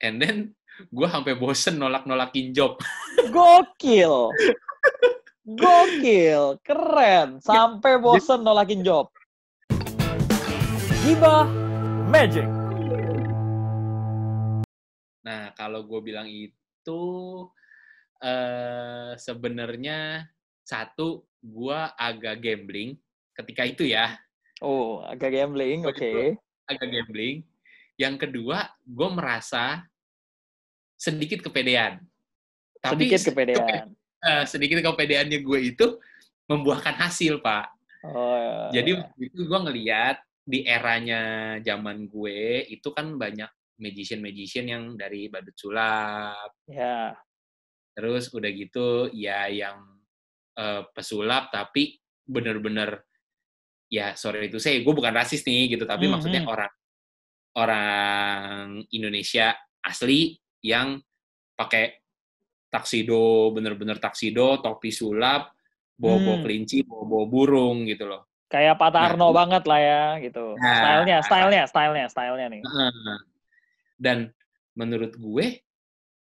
and then gue sampai bosen nolak-nolakin job. Gokil. Gokil. Keren. Sampai bosen nolakin job. Giba Magic. Nah, kalau gue bilang itu eh, sebenarnya satu gue agak gambling ketika itu ya. Oh, agak gambling, oke. Okay. Agak gambling. Yang kedua, gue merasa sedikit kepedean. Tapi sedikit kepedean. Kepe, uh, sedikit kepedeannya gue itu membuahkan hasil, Pak. Oh, iya. Jadi ya. itu gue ngeliat di eranya zaman gue itu kan banyak magician-magician yang dari badut sulap. Ya. Terus udah gitu ya yang uh, pesulap tapi bener-bener ya sorry itu saya gue bukan rasis nih gitu tapi mm -hmm. maksudnya hmm. orang orang Indonesia asli yang pakai taksido, bener-bener taksido, topi sulap, bobo hmm. kelinci, bobo burung gitu loh. Kayak Pak Tarno nah, banget lah ya gitu. Nah, stylenya, stylenya, stylenya, stylenya nih. Dan menurut gue,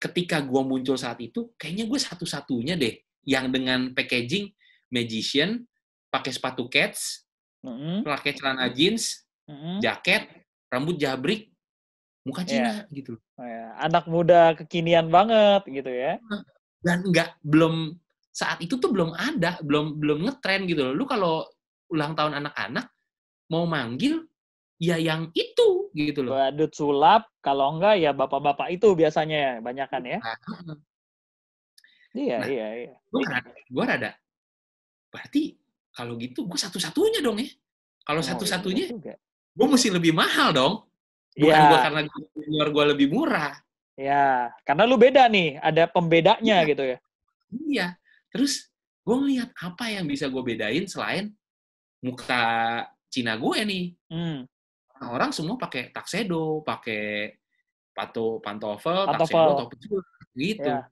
ketika gue muncul saat itu, kayaknya gue satu-satunya deh yang dengan packaging magician, pakai sepatu cats, mm -hmm. pakai celana jeans, mm -hmm. jaket, rambut jabrik, muka iya. Cina yeah. gitu. Oh, yeah. Anak muda kekinian banget gitu ya. Dan nggak belum saat itu tuh belum ada, belum belum ngetren gitu loh. Lu kalau ulang tahun anak-anak mau manggil ya yang itu gitu loh. Badut sulap, kalau enggak ya bapak-bapak itu biasanya ya, banyak kan ya. Nah, iya, nah, iya, iya. Gue rada, gua rada, berarti kalau gitu gue satu-satunya dong ya. Kalau oh, iya satu-satunya, gue mesti lebih mahal dong. Bukan yeah. gue karena junior gue lebih murah. Ya, yeah. karena lu beda nih, ada pembedanya yeah. gitu ya. Iya. Terus gue ngeliat apa yang bisa gue bedain selain muka Cina gue nih. Hmm. Orang semua pakai taksedo, pakai pato pantofel, pantofel. taksedo, topi gitu. Yeah.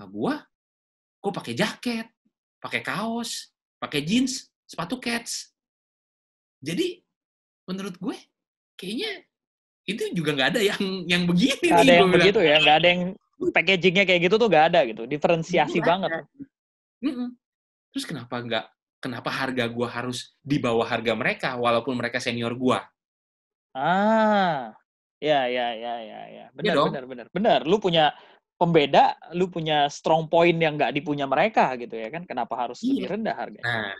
Nah, gue, gue pakai jaket, pakai kaos, pakai jeans, sepatu cats. Jadi menurut gue kayaknya itu juga nggak ada yang yang begini gak nih, ada yang bilang. begitu ya nggak ada yang packagingnya kayak gitu tuh nggak ada gitu diferensiasi gak banget terus kenapa nggak kenapa harga gua harus di bawah harga mereka walaupun mereka senior gua. ah ya ya ya ya ya iya benar ya benar benar benar lu punya pembeda lu punya strong point yang nggak dipunya mereka gitu ya kan kenapa harus iya. lebih rendah harganya nah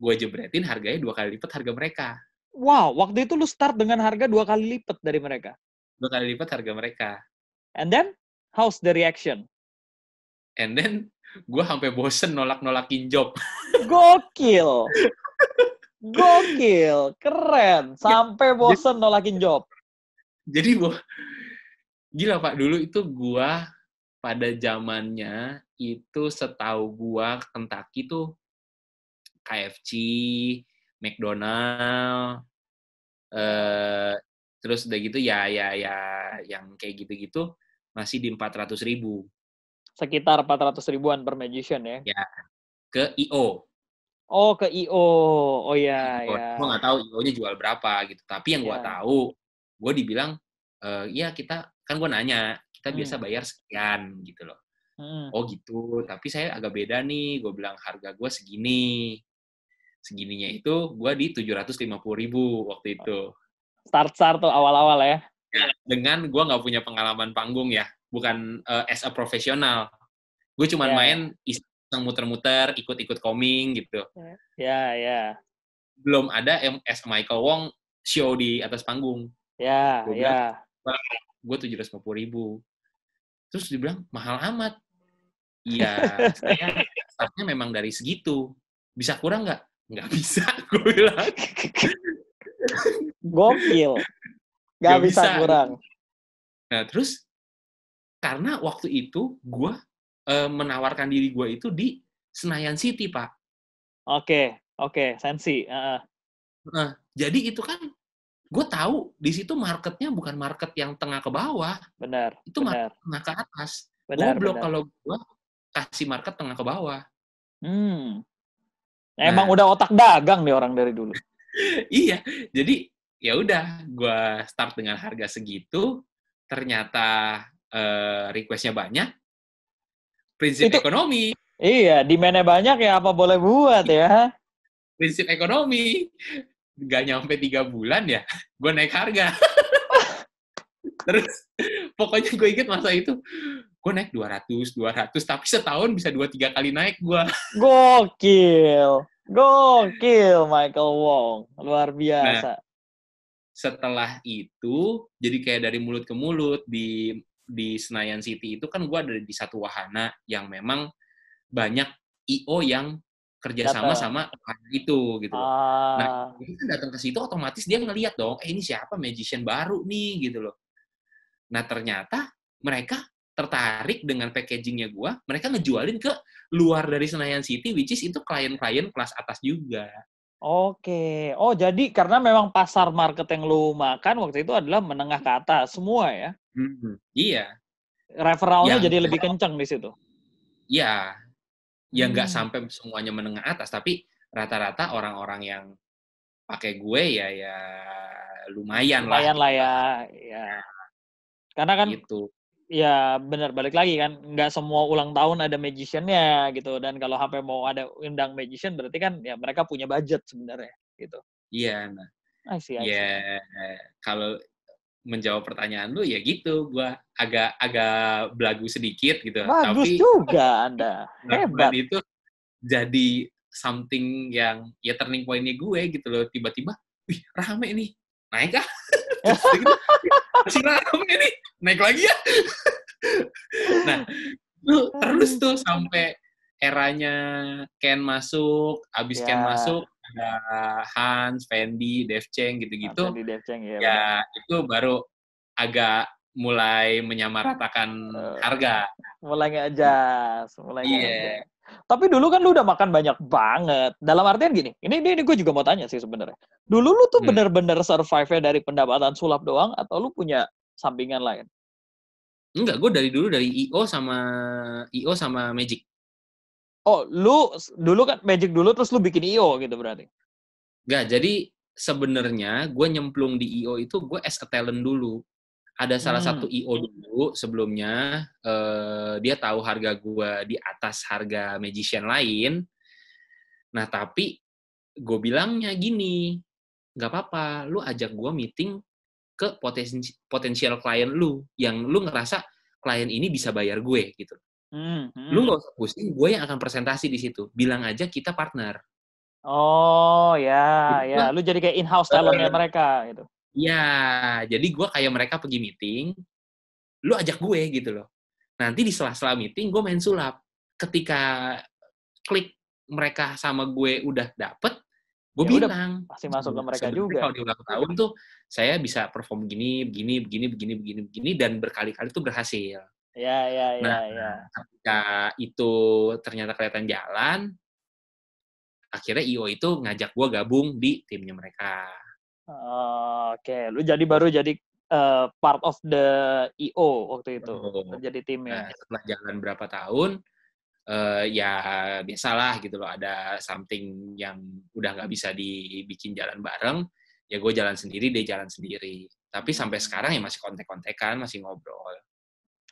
gua jebretin harganya dua kali lipat harga mereka wow, waktu itu lu start dengan harga dua kali lipat dari mereka. Dua kali lipat harga mereka. And then, how's the reaction? And then, gue sampai bosen nolak-nolakin job. Gokil. Gokil. Keren. Iya. Sampai bosen nolakin job. Jadi, gue... gila Pak, dulu itu gue pada zamannya itu setahu gue Kentucky tuh KFC, McDonald eh, terus udah gitu ya ya ya yang kayak gitu-gitu masih di empat ratus ribu sekitar empat ratus ribuan per magician ya ya ke IO oh ke IO oh ya ya gue nggak tahu IO nya jual berapa gitu tapi yang gue ya. tahu gue dibilang e, ya kita kan gue nanya kita hmm. biasa bayar sekian gitu loh hmm. oh gitu tapi saya agak beda nih gue bilang harga gue segini segininya itu gue di tujuh ratus lima puluh ribu waktu itu. Start-start tuh awal-awal ya? ya dengan gue nggak punya pengalaman panggung ya. Bukan uh, as a profesional. Gue cuma yeah. main iseng muter-muter, ikut-ikut coming gitu. Ya, yeah, ya. Yeah. Belum ada as Michael Wong show di atas panggung. Ya, ya. Gue tujuh ratus lima puluh ribu. Terus dibilang mahal amat. Iya, saya startnya memang dari segitu. Bisa kurang nggak? nggak bisa gue bilang gokil nggak bisa, bisa kurang nah terus karena waktu itu gue e, eh, menawarkan diri gue itu di Senayan City pak oke okay, oke okay, sensi uh. Nah, jadi itu kan gue tahu di situ marketnya bukan market yang tengah ke bawah benar itu benar. market tengah ke atas benar, blok kalau gue kasih market tengah ke bawah hmm Nah, emang nah. udah otak dagang nih orang dari dulu. iya, jadi ya udah gue start dengan harga segitu, ternyata uh, requestnya banyak, prinsip Itu, ekonomi. Iya, demandnya banyak ya apa boleh buat ya. Prinsip ekonomi, gak nyampe tiga bulan ya, gue naik harga. Terus pokoknya gue inget masa itu gue naik 200, 200, tapi setahun bisa dua tiga kali naik gue. Gokil, gokil Michael Wong, luar biasa. Nah, setelah itu, jadi kayak dari mulut ke mulut di di Senayan City itu kan gue ada di satu wahana yang memang banyak IO yang kerjasama sama itu gitu. Nah, ah. Nah, kan datang ke situ otomatis dia ngeliat dong, eh ini siapa magician baru nih gitu loh. Nah ternyata mereka tertarik dengan packagingnya gue, mereka ngejualin ke luar dari Senayan City, which is itu klien-klien kelas atas juga. Oke, oh jadi karena memang pasar market yang lu makan waktu itu adalah menengah ke atas semua ya? Mm-hmm. Iya. Referralnya jadi jadi lebih kenceng di situ. Iya, ya nggak hmm. sampai semuanya menengah atas, tapi rata-rata orang-orang yang pakai gue ya ya lumayan, lumayan lah. Lumayan lah ya, ya. Karena kan gitu ya benar balik lagi kan nggak semua ulang tahun ada magiciannya gitu dan kalau HP mau ada undang magician berarti kan ya mereka punya budget sebenarnya gitu iya nah iya. see, I ya, kalau menjawab pertanyaan lu ya gitu gua agak agak belagu sedikit gitu bagus tapi juga anda hebat itu jadi something yang ya turning pointnya gue gitu loh tiba-tiba wih rame nih naik ah masih ini naik lagi ya nah terus tuh sampai eranya Ken masuk abis yeah. Ken ya. masuk ada Hans, Fendi, Dev Cheng gitu-gitu. Fendi, Dev Cheng, iya, ya. Ya, itu baru agak mulai menyamaratakan uh, harga. Mulai ngeadjust, mulai yeah. Iya. Tapi dulu kan lu udah makan banyak banget. Dalam artian gini, ini ini, ini gue juga mau tanya sih sebenarnya. Dulu lu tuh bener hmm. bener-bener survive-nya dari pendapatan sulap doang atau lu punya sampingan lain? Enggak, gue dari dulu dari IO sama IO sama Magic. Oh, lu dulu kan Magic dulu terus lu bikin IO gitu berarti? Enggak, jadi sebenarnya gue nyemplung di IO itu gue as a talent dulu ada salah hmm. satu IO dulu sebelumnya uh, dia tahu harga gue di atas harga magician lain nah tapi gue bilangnya gini nggak apa-apa lu ajak gue meeting ke potensi potensial klien lu yang lu ngerasa klien ini bisa bayar gue gitu hmm, hmm. lu nggak usah pusing gue yang akan presentasi di situ bilang aja kita partner oh ya ya lu jadi kayak in house talentnya mereka gitu Iya, jadi gue kayak mereka pergi meeting, lu ajak gue gitu loh. Nanti di sela-sela meeting gue main sulap. Ketika klik mereka sama gue udah dapet, gue ya bilang. Udah, pasti masuk ke mereka juga. Kalau di ulang tahun tuh saya bisa perform gini, begini, begini, begini, begini, begini, dan berkali-kali tuh berhasil. Iya, iya, iya. Nah, ya. ketika itu ternyata kelihatan jalan, akhirnya IO itu ngajak gue gabung di timnya mereka. Oke, okay. lu jadi baru jadi uh, part of the EO waktu itu, oh. jadi tim ya. Nah, setelah jalan berapa tahun, uh, ya biasalah gitu loh, ada something yang udah nggak bisa dibikin jalan bareng, ya gue jalan sendiri, dia jalan sendiri. Tapi sampai sekarang ya masih kontek-kontekan, masih ngobrol.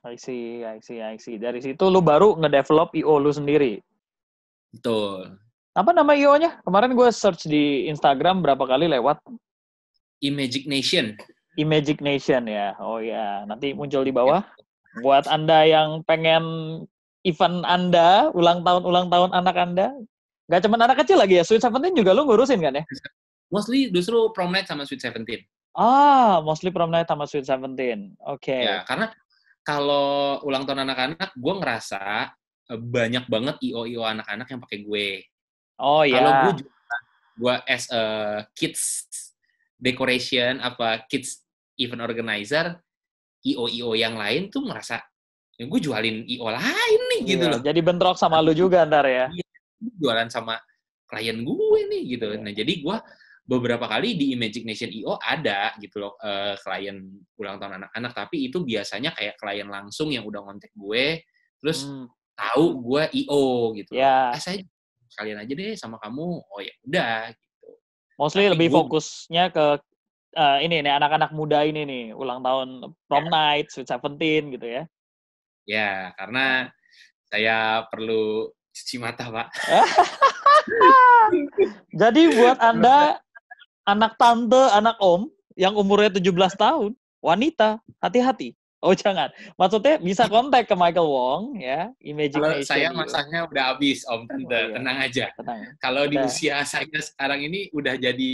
I see, I see, I see. Dari situ lu baru ngedevelop EO lu sendiri. Betul. Apa nama IO-nya? E Kemarin gue search di Instagram berapa kali lewat. Imagination. Imagination ya. Oh ya, nanti muncul di bawah. Ya. Buat Anda yang pengen event Anda, ulang tahun-ulang tahun anak Anda, Gak cuma anak kecil lagi ya, Sweet Seventeen juga lu ngurusin kan ya? Mostly justru prom night sama Sweet Seventeen. Ah, mostly prom night sama Sweet Seventeen. Oke. Okay. Ya, karena kalau ulang tahun anak-anak, gue ngerasa eh, banyak banget IO-IO anak-anak yang pakai gue. Oh iya. Kalau gue juga, gue as a kids decoration apa kids event organizer io io yang lain tuh merasa ya gue jualin io lain nih gitu iya, loh jadi bentrok sama lu juga ntar ya iya, jualan sama klien gue nih gitu iya. nah jadi gue beberapa kali di Magic Nation io ada gitu loh uh, klien ulang tahun anak-anak tapi itu biasanya kayak klien langsung yang udah ngontek gue terus hmm. tahu gue io gitu ya yeah. ah, saya kalian aja deh sama kamu oh ya udah Mostly Tapi nah, lebih gue... Gitu. fokusnya ke uh, ini nih anak-anak muda ini nih ulang tahun prom yeah. night, sweet seventeen gitu ya. Ya, karena nah. saya perlu cuci mata, Pak. Jadi buat Anda anak tante, anak om yang umurnya 17 tahun, wanita, hati-hati. Oh jangan. Maksudnya bisa kontak ke Michael Wong ya. Kalau saya gitu. masaknya udah habis Om oh, Tante, oh, iya. tenang aja. Tenang. Kalau di usia saya sekarang ini udah jadi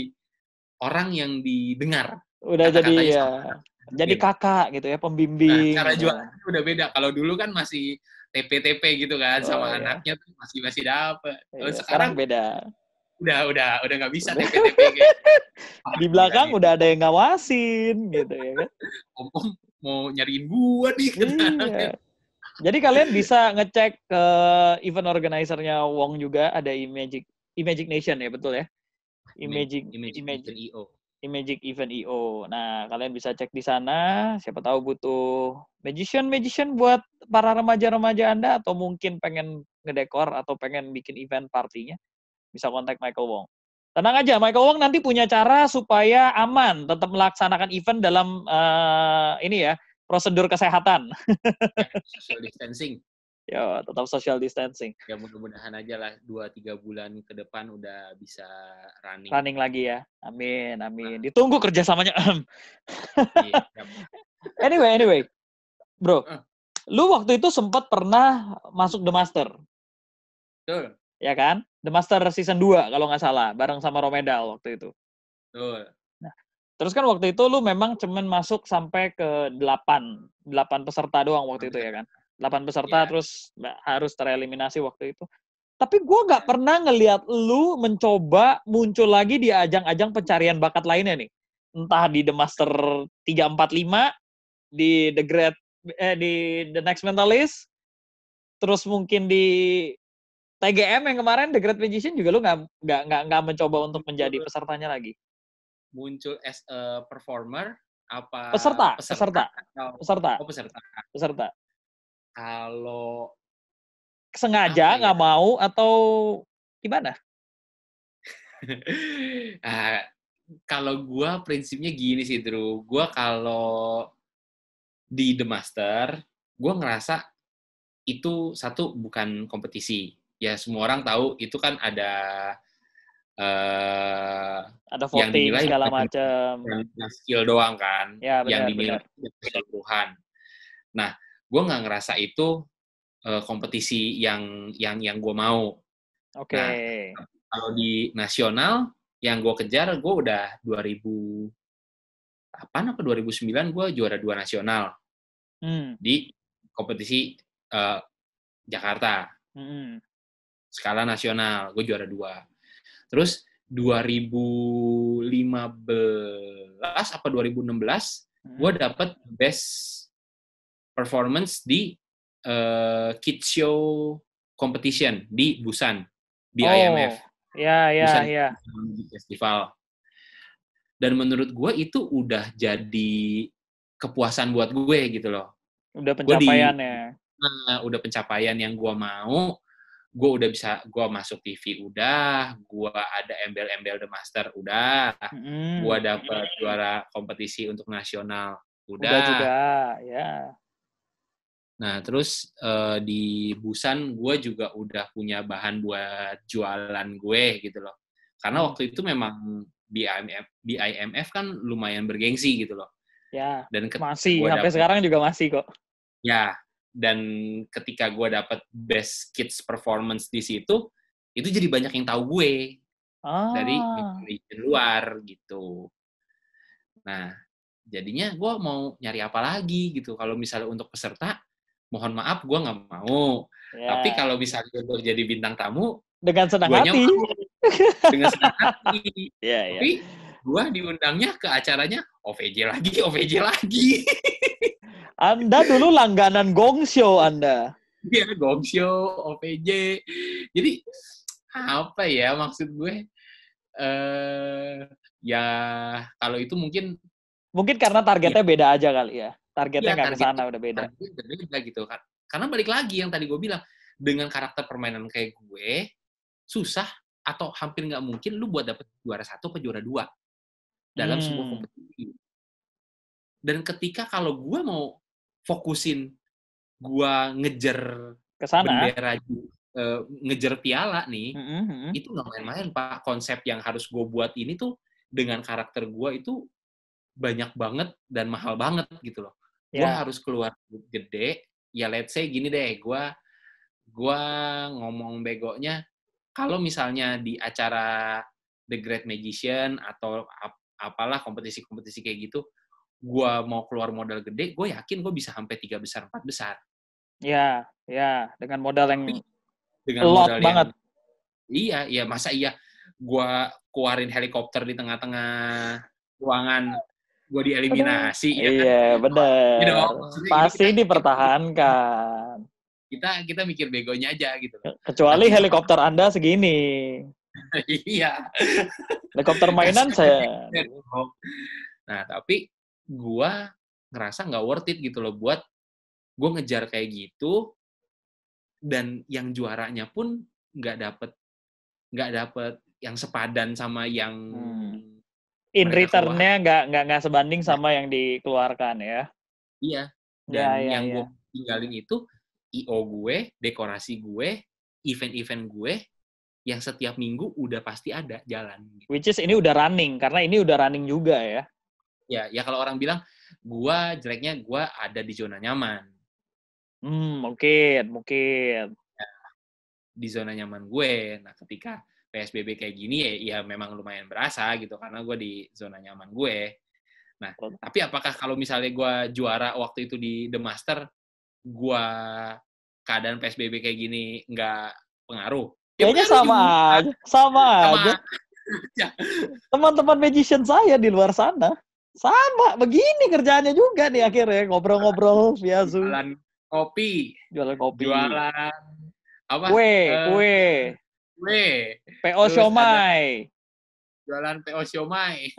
orang yang didengar. Udah Kata jadi ya. Jadi gitu. kakak gitu ya, pembimbing. Nah, cara iya. jualannya udah beda. Kalau dulu kan masih TP-TP gitu kan oh, sama iya. anaknya tuh masih masih dapat. iya, sekarang, sekarang beda udah udah udah nggak bisa TP-TP gitu. di belakang udah iya. ada yang ngawasin gitu ya kan om mau nyariin gua nih. Iya. Jadi kalian bisa ngecek ke eh, event organizer-nya Wong juga ada Imagic Imagic Nation ya betul ya? Imagic Imagic, Imagic, Imagic EO. Imagic Event EO. Nah, kalian bisa cek di sana. Siapa tahu butuh magician-magician buat para remaja-remaja Anda atau mungkin pengen ngedekor atau pengen bikin event partinya, bisa kontak Michael Wong. Tenang aja, Michael Wong nanti punya cara supaya aman tetap melaksanakan event dalam uh, ini ya prosedur kesehatan. Ya, social distancing. Ya, tetap social distancing. Ya mudah-mudahan aja lah dua tiga bulan ke depan udah bisa running. Running lagi ya, amin amin. Nah. Ditunggu kerjasamanya. Iya, anyway anyway, bro, lu waktu itu sempat pernah masuk The Master. Betul ya kan? The Master Season 2 kalau nggak salah, bareng sama Romedal waktu itu. Betul. Nah, terus kan waktu itu lu memang cuman masuk sampai ke 8, 8 peserta doang waktu itu ya kan? 8 peserta yeah. terus harus tereliminasi waktu itu. Tapi gue nggak pernah ngelihat lu mencoba muncul lagi di ajang-ajang pencarian bakat lainnya nih. Entah di The Master 345, di The Great eh, di The Next Mentalist, terus mungkin di TGM yang kemarin The Great Magician juga lu nggak nggak nggak mencoba untuk menjadi pesertanya lagi. Muncul as a performer apa peserta peserta peserta atau, peserta. Oh, peserta. peserta. Kalau sengaja ya? nggak ya? mau atau gimana? uh, kalau gua prinsipnya gini sih, Drew. Gua kalau di The Master, gua ngerasa itu satu bukan kompetisi ya semua orang tahu itu kan ada uh, ada voting yang dinilai segala macam skill doang kan ya, benar, yang dinilai keseluruhan nah gue nggak ngerasa itu uh, kompetisi yang yang yang gue mau oke okay. nah, kalau di nasional yang gue kejar gue udah 2000 apa apa 2009 gue juara dua nasional hmm. di kompetisi uh, Jakarta. -hmm skala nasional gue juara dua terus 2015 apa 2016 hmm. gue dapet best performance di uh, eh, kids show competition di Busan di oh, IMF ya ya Busan ya festival dan menurut gue itu udah jadi kepuasan buat gue gitu loh udah pencapaian di, ya uh, udah pencapaian yang gue mau gue udah bisa gue masuk TV udah gue ada embel-embel the master udah mm. gue dapet juara kompetisi untuk nasional udah, udah juga ya yeah. nah terus uh, di Busan gue juga udah punya bahan buat jualan gue gitu loh karena hmm. waktu itu memang BIMF, BIMF kan lumayan bergengsi gitu loh ya dan masih sampai sekarang juga masih kok ya dan ketika gue dapet best kids performance di situ itu jadi banyak yang tahu gue ah. dari luar gitu nah jadinya gue mau nyari apa lagi gitu kalau misalnya untuk peserta mohon maaf gue nggak mau yeah. tapi kalau bisa gue jadi bintang tamu dengan senang hati dengan senang hati yeah, yeah. tapi gue diundangnya ke acaranya OVJ lagi OVJ lagi anda dulu langganan Show Anda. Iya, Gongshow, OPJ. Jadi apa ya maksud gue? Eh uh, ya kalau itu mungkin mungkin karena targetnya ya. beda aja kali ya. Targetnya iya, nggak ya, target, sana udah beda. beda gitu Karena balik lagi yang tadi gue bilang dengan karakter permainan kayak gue susah atau hampir nggak mungkin lu buat dapet juara satu ke juara dua dalam hmm. sebuah kompetisi. Dan ketika kalau gue mau fokusin gua ngejar ke bendera uh, ngejar piala nih mm-hmm. itu nggak main-main pak konsep yang harus gue buat ini tuh dengan karakter gua itu banyak banget dan mahal banget gitu loh yeah. harus keluar gede ya let's say gini deh gua gue ngomong begonya kalau misalnya di acara The Great Magician atau ap apalah kompetisi-kompetisi kayak gitu gue mau keluar modal gede, gue yakin gue bisa sampai tiga besar, empat besar. Ya, ya, dengan modal yang Tapi, dengan lot modal banget. Yang, iya, iya, masa iya gue keluarin helikopter di tengah-tengah ruangan gue dieliminasi bener. ya kan? Iya, benar. You know, Pasti kita, dipertahankan. Kita kita mikir begonya aja gitu. Kecuali Tapi, helikopter Anda segini. iya. helikopter mainan saya. Nah, tapi gue ngerasa nggak worth it gitu loh buat gue ngejar kayak gitu dan yang juaranya pun nggak dapet nggak dapet yang sepadan sama yang hmm. in returnnya nggak nggak nggak sebanding nah. sama yang dikeluarkan ya iya ya, dan ya, ya, yang ya. gue tinggalin itu io gue dekorasi gue event-event gue yang setiap minggu udah pasti ada jalan. Gitu. Which is ini udah running karena ini udah running juga ya ya ya kalau orang bilang gua jeleknya gua ada di zona nyaman hmm mungkin mungkin ya, di zona nyaman gue nah ketika psbb kayak gini ya, ya memang lumayan berasa gitu karena gue di zona nyaman gue nah oh. tapi apakah kalau misalnya gua juara waktu itu di the master gua keadaan psbb kayak gini nggak pengaruh ya, kayaknya sama sama, sama aja ya. teman-teman magician saya di luar sana sama begini kerjaannya juga nih akhirnya ngobrol-ngobrol via zoom jualan kopi jualan kopi jualan apa kue uh, kue kue po siomay jualan po siomay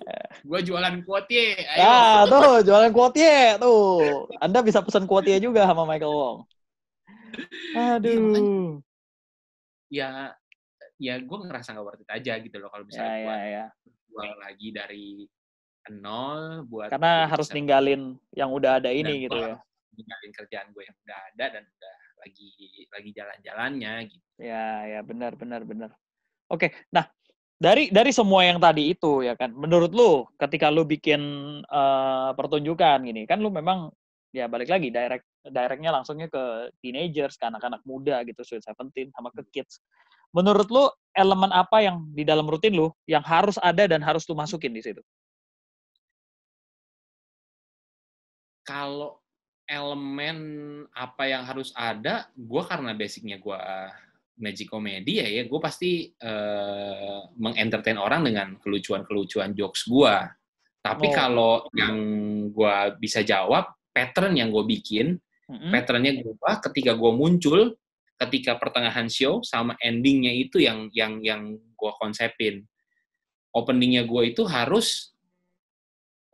gua jualan kuotie ya ah tuh jualan kuotie tuh anda bisa pesan kuotie juga sama Michael Wong aduh iya, ya ya gue ngerasa nggak worth it aja gitu loh kalau misalnya ya, gue ya, gue ya. lagi dari nol buat karena harus ninggalin yang udah ada ini gitu ya ninggalin kerjaan gue yang udah ada dan udah lagi lagi jalan-jalannya gitu ya ya benar benar benar oke nah dari dari semua yang tadi itu ya kan menurut lu ketika lu bikin uh, pertunjukan gini kan lu memang ya balik lagi direct directnya langsungnya ke teenagers ke anak-anak muda gitu sweet seventeen sama ke hmm. kids menurut lu elemen apa yang di dalam rutin lu yang harus ada dan harus lu masukin di situ kalau elemen apa yang harus ada, gue karena basicnya gue magic comedy ya, ya gue pasti uh, mengentertain orang dengan kelucuan-kelucuan jokes gue. Tapi oh. kalau yang gue bisa jawab, pattern yang gue bikin, mm-hmm. patternnya gue, ketika gue muncul, ketika pertengahan show sama endingnya itu yang yang yang gue konsepin. Openingnya gue itu harus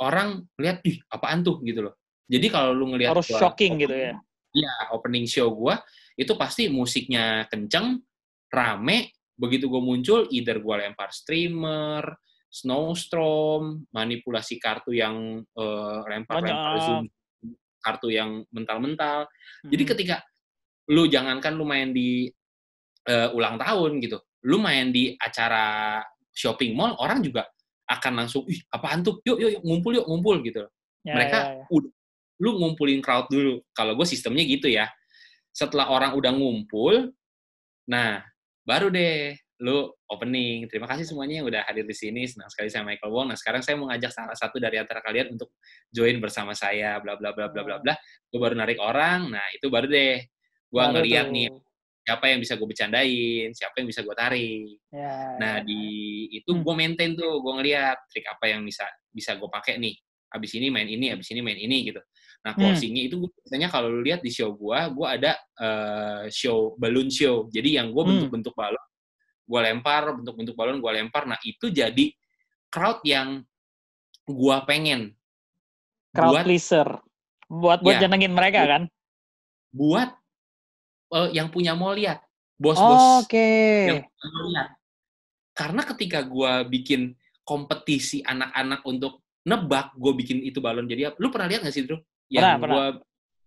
orang lihat, ih apaan tuh gitu loh jadi kalau lu ngelihat harus gua, shocking opening, gitu ya. Iya, opening show gua itu pasti musiknya kenceng, rame, begitu gua muncul either gua lempar streamer, snowstorm, manipulasi kartu yang uh, lempar-lempar zoom kartu yang mental-mental. Hmm. Jadi ketika lu jangankan lu main di uh, ulang tahun gitu, lu main di acara shopping mall orang juga akan langsung ih apaan tuh yuk yuk, yuk ngumpul yuk ngumpul gitu. Ya, Mereka ya, ya. ya. udah lu ngumpulin crowd dulu. Kalau gue sistemnya gitu ya. Setelah orang udah ngumpul, nah baru deh lu opening. Terima kasih semuanya yang udah hadir di sini. Senang sekali saya Michael Wong. Nah, sekarang saya mau ngajak salah satu dari antara kalian untuk join bersama saya, bla bla bla bla bla bla. Gue baru narik orang. Nah, itu baru deh gue ngeliat nih siapa yang bisa gue bercandain, siapa yang bisa gue tarik. Ya, ya nah, ya. di itu hmm. gue maintain tuh, gue ngeliat trik apa yang bisa bisa gue pakai nih. Abis ini main ini, abis ini main ini gitu. Nah, hmm. closingnya hmm. itu gue biasanya kalau lu lihat di show gua, gue ada uh, show balloon show. Jadi yang gue hmm. bentuk-bentuk balon, gue lempar, bentuk-bentuk balon gue lempar. Nah, itu jadi crowd yang gua pengen. Crowd buat, pleaser. Buat buat ya, jenengin mereka kan? Buat uh, yang punya mau lihat, bos-bos. Oh, Oke. Okay. mau Karena ketika gua bikin kompetisi anak-anak untuk nebak gue bikin itu balon jadi apa? Lu pernah lihat gak sih, Drew? yang gue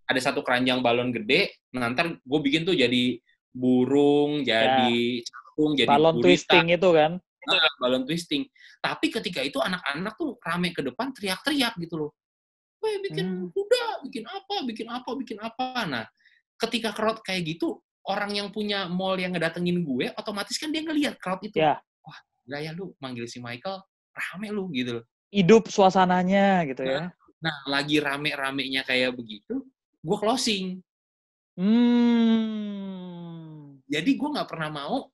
ada satu keranjang balon gede nanti gue bikin tuh jadi burung ya. jadi ya. cakung jadi balon burita. twisting itu kan nah, balon twisting tapi ketika itu anak-anak tuh rame ke depan teriak-teriak gitu loh Weh, bikin hmm. kuda bikin apa bikin apa bikin apa nah ketika crowd kayak gitu orang yang punya mall yang ngedatengin gue otomatis kan dia ngeliat crowd itu ya. wah gila ya lu manggil si Michael rame lu gitu loh hidup suasananya gitu ya. nah, ya Nah, lagi rame-ramenya kayak begitu, gue closing. Hmm. Jadi gue nggak pernah mau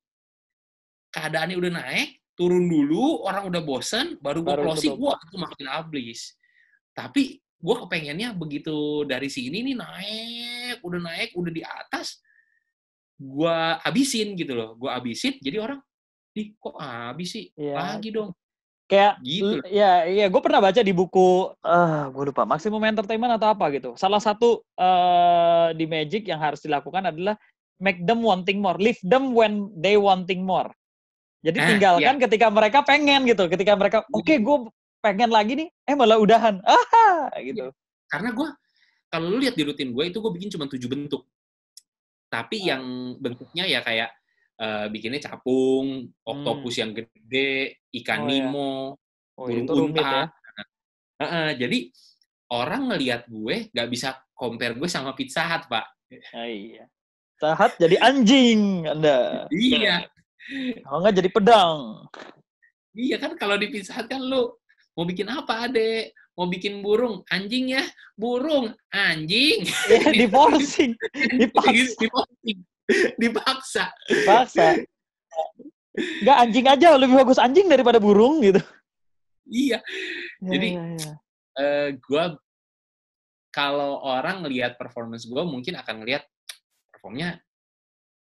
keadaannya udah naik, turun dulu, orang udah bosen, baru gue closing, gue itu makin ablis. Tapi gue kepengennya begitu dari sini nih naik, udah naik, udah di atas, gue abisin gitu loh. Gue abisin, jadi orang, ih kok abis sih? Yeah. Lagi dong kayak gitu. ya ya gue pernah baca di buku uh, ah, gue lupa maximum entertainment atau apa gitu salah satu uh, di magic yang harus dilakukan adalah make them wanting more leave them when they wanting more jadi ah, tinggalkan iya. ketika mereka pengen gitu ketika mereka oke okay, iya. gue pengen lagi nih eh malah udahan ah gitu iya, karena gue kalau lu lihat di rutin gue itu gue bikin cuma tujuh bentuk tapi hmm. yang bentuknya ya kayak uh, bikinnya capung hmm. octopus hmm. yang gede ikan oh, nimo, ya. oh, burung unta. Ya? Uh, uh, jadi orang ngelihat gue nggak bisa compare gue sama Pizza Hut, Pak. Ah, iya. Pizza jadi anjing Anda. iya. Kalau nggak jadi pedang. Iya kan kalau di Pizza Hut kan lu mau bikin apa, Ade? Mau bikin burung, anjing ya, burung, anjing. Iya, yeah, diporsing, dipaksa. dipaksa. Dipaksa. Dipaksa. Enggak anjing aja, lebih bagus anjing daripada burung gitu. Iya. Ya, Jadi ya, ya. Uh, eh, gue kalau orang lihat performance gue mungkin akan lihat performnya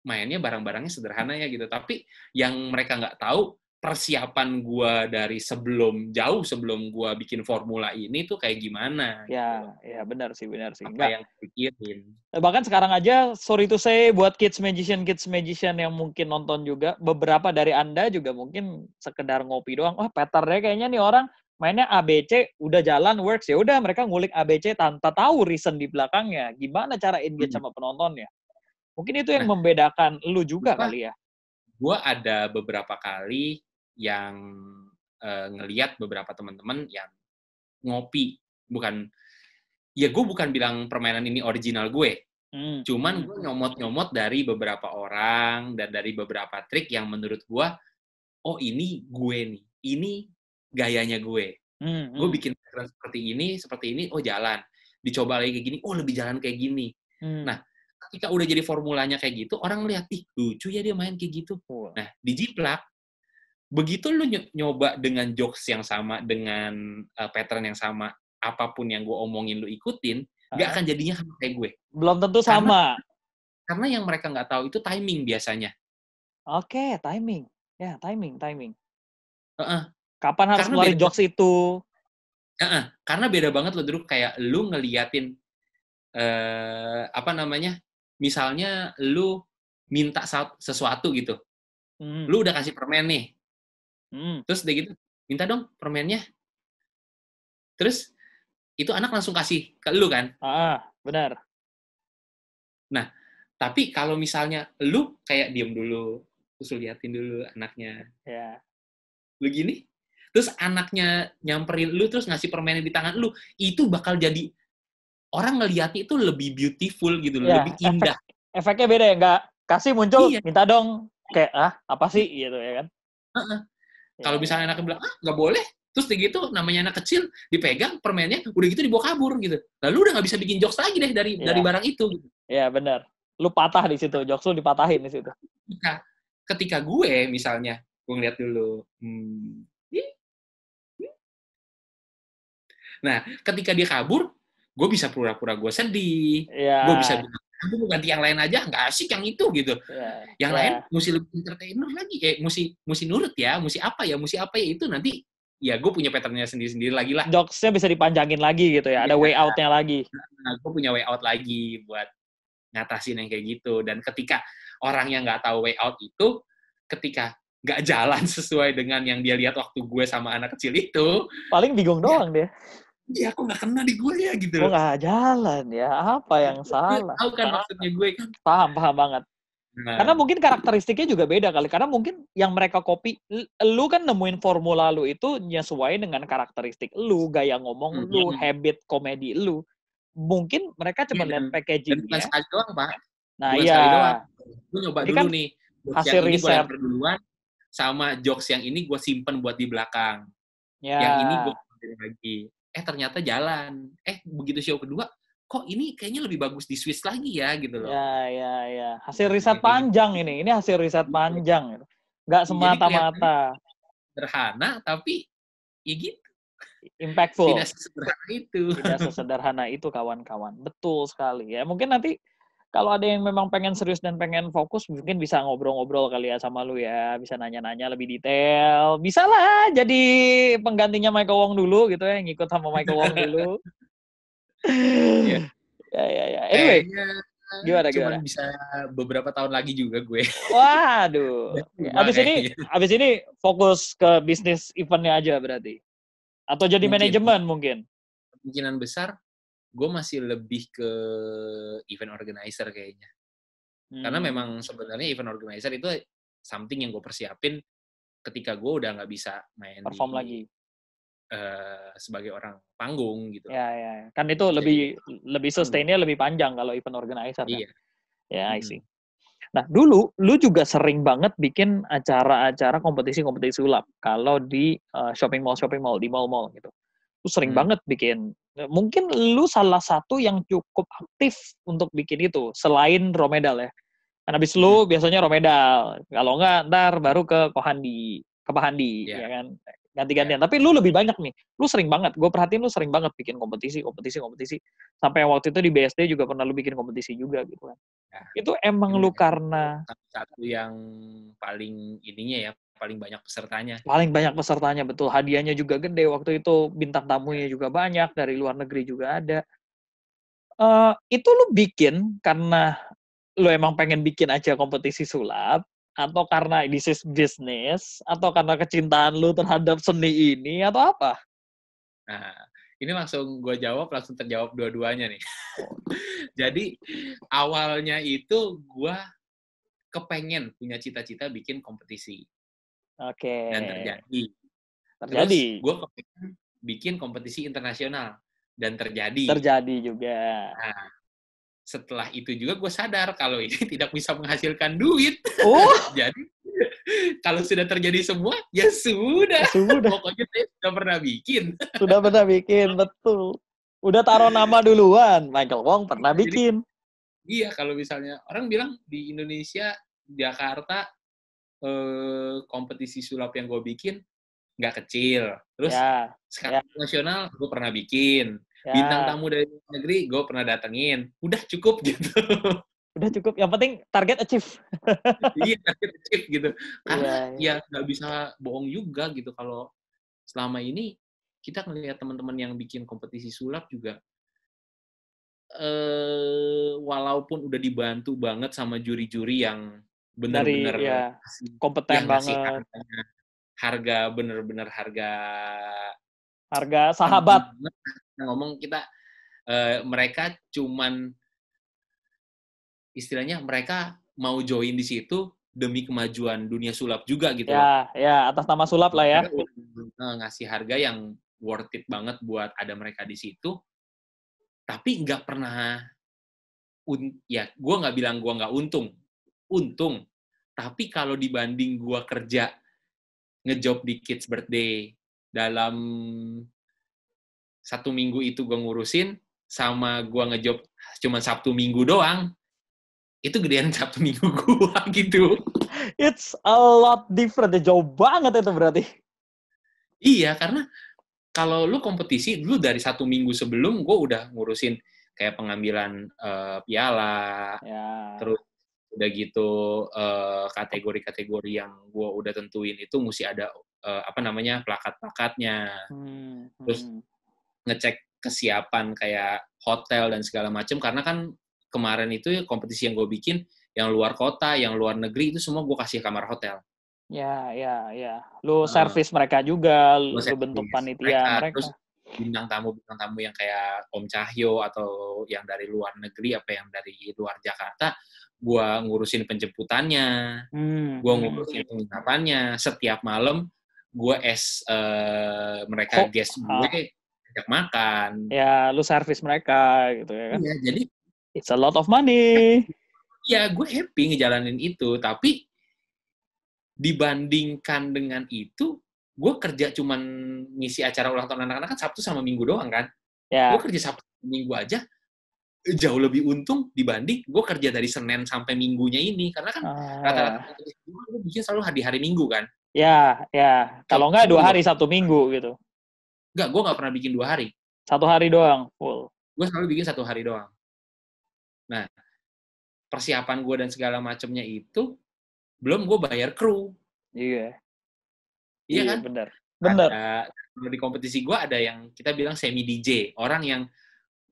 mainnya barang-barangnya sederhana ya gitu. Tapi yang mereka nggak tahu persiapan gua dari sebelum jauh sebelum gua bikin formula ini tuh kayak gimana? Ya, gitu. ya benar sih, benar sih. Apa yang pikirin? Eh, bahkan sekarang aja, sorry to say, buat kids magician, kids magician yang mungkin nonton juga, beberapa dari anda juga mungkin sekedar ngopi doang. Wah, Peternya kayaknya nih orang mainnya ABC udah jalan works ya udah mereka ngulik ABC tanpa tahu reason di belakangnya. Gimana cara engage hmm. sama penontonnya? Mungkin itu yang nah, membedakan lu juga apa? kali ya. Gue ada beberapa kali yang uh, ngeliat beberapa teman-teman yang ngopi bukan ya gue bukan bilang permainan ini original gue hmm. cuman gue nyomot-nyomot dari beberapa orang dan dari beberapa trik yang menurut gue oh ini gue nih ini gayanya gue hmm. gue hmm. bikin seperti ini seperti ini oh jalan dicoba lagi kayak gini oh lebih jalan kayak gini hmm. nah ketika udah jadi formulanya kayak gitu orang lihat ih lucu ya dia main kayak gitu nah dijiplak begitu lu nyoba dengan jokes yang sama dengan uh, pattern yang sama apapun yang gue omongin lu ikutin nggak ah. akan jadinya sama kayak gue belum tentu sama karena, yang mereka nggak tahu itu timing biasanya oke okay, timing ya yeah, timing timing uh -uh. kapan harus karena jokes itu uh -uh. karena beda banget lo dulu kayak lu ngeliatin uh, apa namanya misalnya lu minta sesuatu gitu hmm. lu udah kasih permen nih Hmm. Terus dia gitu, minta dong permennya. Terus itu anak langsung kasih ke lu kan? Ah, benar. Nah, tapi kalau misalnya lu kayak diem dulu, terus liatin dulu anaknya. Ya. Lu gini, terus anaknya nyamperin lu, terus ngasih permennya di tangan lu, itu bakal jadi orang ngeliatnya itu lebih beautiful gitu loh, ya, lebih indah. Efek, efeknya beda ya, nggak kasih muncul, iya. minta dong, kayak ah apa sih gitu ya kan? Uh -uh. Ya. Kalau misalnya anaknya bilang, ah nggak boleh, terus kayak gitu namanya anak kecil dipegang permennya udah gitu dibawa kabur gitu lalu udah nggak bisa bikin jokes lagi deh dari yeah. dari barang itu gitu. ya yeah, benar lu patah di situ jokes lu dipatahin di situ ketika ketika gue misalnya gue ngeliat dulu hmm. nah ketika dia kabur gue bisa pura-pura gue sedih yeah. gue bisa bilang mau ganti yang lain aja nggak asik yang itu gitu yeah. yang yeah. lain mesti lebih entertainer lagi eh mesti mesti nurut ya mesti apa ya mesti apa ya itu nanti ya gue punya patternnya sendiri-sendiri lagi lah jokesnya bisa dipanjangin lagi gitu ya, yeah. ada iya. way outnya lagi nah, gue punya way out lagi buat ngatasin yang kayak gitu dan ketika orang yang nggak tahu way out itu ketika nggak jalan sesuai dengan yang dia lihat waktu gue sama anak kecil itu paling bingung ya, doang dia ya aku nggak kena di gue ya gitu gue nggak jalan ya apa yang gue iya, iya, salah tahu kan maksudnya gue kan paham paham banget nah. karena mungkin karakteristiknya juga beda kali karena mungkin yang mereka copy lu kan nemuin formula lu itu nyesuai dengan karakteristik lu gaya ngomong mm -hmm. lu habit komedi lu mungkin mereka cuma lihat packaging dan ya. doang pak nah iya gue nyoba Jadi dulu kan nih hasil yang riset Yang duluan sama jokes yang ini gue simpen buat di belakang yeah. yang ini gue lagi eh ternyata jalan eh begitu show kedua kok ini kayaknya lebih bagus di Swiss lagi ya gitu loh ya ya ya hasil nah, riset Jadi, panjang ini ini hasil riset panjang gitu. nggak semata-mata sederhana tapi ya gitu impactful tidak sesederhana itu tidak sesederhana itu kawan-kawan betul sekali ya mungkin nanti kalau ada yang memang pengen serius dan pengen fokus mungkin bisa ngobrol-ngobrol kali ya sama lu ya bisa nanya-nanya lebih detail bisa lah jadi penggantinya Michael Wong dulu gitu ya ngikut sama Michael Wong dulu iya. ya ya ya anyway Kayaknya gimana cuman gimana bisa beberapa tahun lagi juga gue waduh abis ini abis ini fokus ke bisnis eventnya aja berarti atau jadi manajemen mungkin kemungkinan besar gue masih lebih ke event organizer kayaknya. Hmm. Karena memang sebenarnya event organizer itu something yang gue persiapin ketika gue udah nggak bisa main perform di, lagi uh, sebagai orang panggung gitu. Ya, ya ya, Kan itu Jadi, lebih lebih hmm. sustainnya lebih panjang kalau event organizer kan. Iya. Ya, hmm. I see. Nah, dulu lu juga sering banget bikin acara-acara kompetisi-kompetisi sulap kalau di uh, shopping mall shopping mall di mall-mall gitu. Lu sering hmm. banget bikin. Nah, mungkin lu salah satu yang cukup aktif untuk bikin itu selain Romedal ya. Karena abis lu hmm. biasanya Romedal. Kalau enggak ntar baru ke Kohandi, ke Pahandi yeah. ya kan. Iya. Ganti-gantian. Yeah. Tapi lu lebih banyak nih. Lu sering banget. Gue perhatiin lu sering banget bikin kompetisi, kompetisi, kompetisi. Sampai waktu itu di BSD juga pernah lu bikin kompetisi juga gitu kan. Yeah. itu emang lu karena satu yang paling ininya ya paling banyak pesertanya. Paling banyak pesertanya betul. Hadiahnya juga gede waktu itu, bintang tamunya juga banyak dari luar negeri juga ada. Uh, itu lu bikin karena lu emang pengen bikin aja kompetisi sulap atau karena this bisnis atau karena kecintaan lu terhadap seni ini atau apa? Nah, ini langsung gue jawab langsung terjawab dua-duanya nih. Jadi awalnya itu gue kepengen punya cita-cita bikin kompetisi. Oke. Okay. Dan terjadi. Terjadi. Gue bikin kompetisi internasional dan terjadi. Terjadi juga. Nah, setelah itu juga gue sadar kalau ini tidak bisa menghasilkan duit. Oh. Jadi kalau sudah terjadi semua ya sudah. Ya sudah. Pokoknya saya sudah pernah bikin. Sudah pernah bikin, betul. Udah taruh nama duluan. Michael Wong pernah bikin. Jadi, iya, kalau misalnya orang bilang di Indonesia Jakarta eh, kompetisi sulap yang gue bikin nggak kecil. Terus yeah. sekarang yeah. nasional gue pernah bikin. Yeah. Bintang tamu dari negeri gue pernah datengin. Udah cukup gitu. Udah cukup. Yang penting target achieve. iya, target achieve gitu. Karena ah, iya, ya nggak ya, nggak bisa bohong juga gitu kalau selama ini kita ngelihat teman-teman yang bikin kompetisi sulap juga eh walaupun udah dibantu banget sama juri-juri yang benar-benar ya, kompeten yang banget harga, harga benar bener harga harga sahabat ngomong kita uh, mereka cuman istilahnya mereka mau join di situ demi kemajuan dunia sulap juga gitu. Ya, ya atas nama sulap lah ya. Eh, ngasih harga yang worth it banget buat ada mereka di situ. Tapi nggak pernah, un, ya gue nggak bilang gue nggak untung untung. Tapi kalau dibanding gua kerja ngejob di kids birthday dalam satu minggu itu gue ngurusin sama gua ngejob cuma Sabtu Minggu doang, itu gedean Sabtu Minggu gua gitu. It's a lot different. Ya, jauh banget itu berarti. Iya, karena kalau lu kompetisi dulu dari satu minggu sebelum gue udah ngurusin kayak pengambilan uh, piala, ya. terus udah gitu kategori-kategori uh, yang gue udah tentuin itu mesti ada uh, apa namanya plakat-plakatnya hmm, terus hmm. ngecek kesiapan kayak hotel dan segala macam karena kan kemarin itu kompetisi yang gue bikin yang luar kota yang luar negeri itu semua gue kasih kamar hotel ya ya ya lu servis mereka juga lu, lu bentuk panitia mereka, mereka. Terus, bintang tamu bintang tamu yang kayak Om Cahyo atau yang dari luar negeri apa yang dari luar Jakarta gua ngurusin penjemputannya, hmm. gue hmm. ngurusin penginapannya. Setiap malam gua es uh, mereka oh. guest gue ajak makan. Ya, lu servis mereka gitu ya kan? Iya, jadi it's a lot of money. Ya, gue happy ngejalanin itu, tapi dibandingkan dengan itu, gue kerja cuman ngisi acara ulang tahun anak-anak kan Sabtu sama Minggu doang kan? Ya. Gue kerja Sabtu Minggu aja, jauh lebih untung dibanding gue kerja dari Senin sampai Minggunya ini karena kan rata rata uh, gue bikin selalu di hari Minggu kan ya ya kalau nggak dua hari satu minggu gitu nggak gue nggak pernah bikin dua hari satu hari doang full gue selalu bikin satu hari doang nah persiapan gue dan segala macamnya itu belum gue bayar kru iya iya, iya kan benar benar di kompetisi gue ada yang kita bilang semi DJ orang yang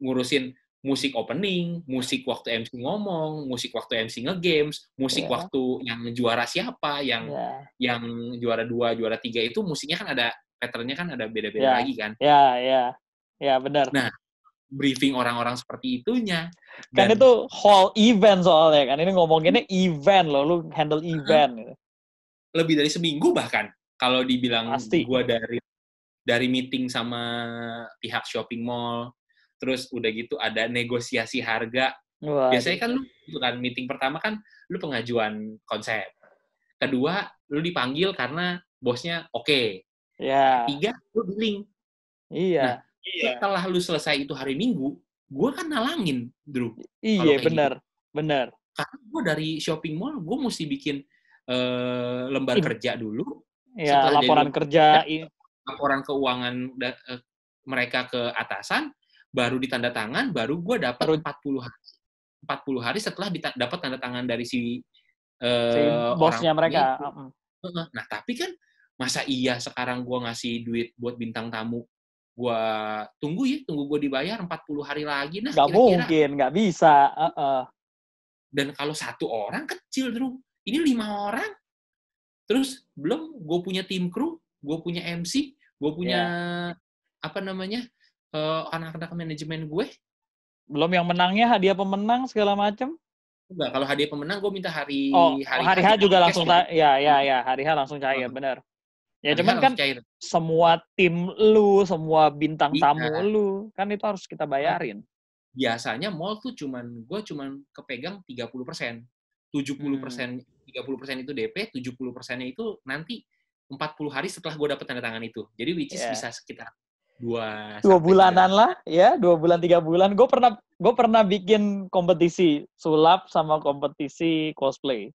ngurusin musik opening, musik waktu MC ngomong, musik waktu MC ngegames, musik yeah. waktu yang juara siapa, yang yeah. yang juara dua, juara tiga itu musiknya kan ada patternnya kan ada beda-beda yeah. lagi kan? Ya, yeah, ya, yeah. ya yeah, benar. Nah, briefing orang-orang seperti itunya. kan itu whole event soalnya kan, ini ngomonginnya hmm. event loh, lu handle event. Gitu. Lebih dari seminggu bahkan kalau dibilang gue dari dari meeting sama pihak shopping mall, terus udah gitu ada negosiasi harga. Wah, Biasanya kan lu gitu kan meeting pertama kan lu pengajuan konsep. Kedua, lu dipanggil karena bosnya oke. Okay. Ya. Tiga, lu billing. Iya. Nah, iya. setelah lu selesai itu hari Minggu, gue kan nalangin, Drew. Iya, benar. Gitu. Benar. Karena gue dari shopping mall, gue mesti bikin uh, lembar I, kerja dulu. Ya, laporan kerja. Iya, laporan keuangan uh, mereka ke atasan, baru ditanda tangan baru gue dapat 40 hari 40 hari setelah dapat tanda tangan dari si, uh, si bosnya mereka itu. nah tapi kan masa iya sekarang gue ngasih duit buat bintang tamu gue tunggu ya tunggu gue dibayar 40 hari lagi nah nggak mungkin gak bisa uh -uh. dan kalau satu orang kecil terus ini lima orang terus belum gue punya tim kru gue punya MC gue punya yeah. apa namanya Eh, anak anak uh, manajemen gue. Belum yang menangnya hadiah pemenang segala macam. Enggak, kalau hadiah pemenang gue minta hari oh, hari, oh, hari juga langsung ta- ya ya ya hari hari langsung cair uh, hmm. benar. Ya hari cuman kan cair. semua tim lu, semua bintang Bisa. tamu lu kan itu harus kita bayarin. Biasanya mall tuh cuman gue cuman kepegang 30%. 70% persen hmm. 30% itu DP, 70%-nya itu nanti 40 hari setelah gue dapet tanda tangan itu. Jadi which is yeah. bisa sekitar dua dua bulanan ya. lah ya dua bulan tiga bulan gue pernah gue pernah bikin kompetisi sulap sama kompetisi cosplay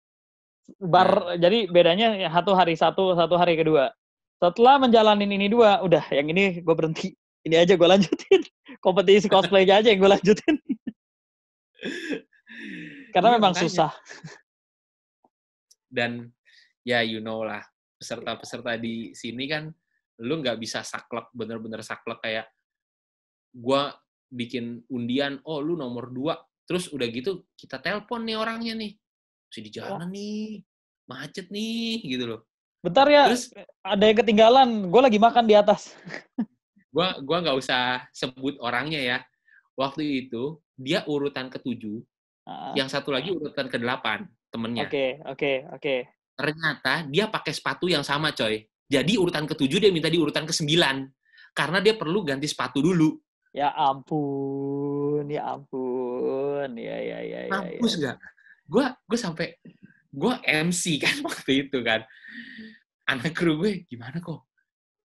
bar ya. jadi bedanya satu hari satu satu hari kedua setelah menjalani ini dua udah yang ini gue berhenti ini aja gue lanjutin kompetisi cosplay aja yang gue lanjutin karena ya, memang makanya. susah dan ya you know lah peserta-peserta di sini kan lu nggak bisa saklek bener-bener saklek kayak gue bikin undian oh lu nomor dua terus udah gitu kita telepon nih orangnya nih masih di jalan nih macet nih gitu loh bentar ya terus ada yang ketinggalan gue lagi makan di atas gue gua nggak usah sebut orangnya ya waktu itu dia urutan ketujuh ah. yang satu lagi urutan kedelapan temennya oke okay, oke okay, oke okay. ternyata dia pakai sepatu yang sama coy jadi urutan ketujuh dia minta di urutan kesembilan karena dia perlu ganti sepatu dulu. Ya ampun, ya ampun, ya ya ya. ya Mampus ya. gak? Gue gue sampai gue MC kan waktu itu kan. Anak kru gue gimana kok?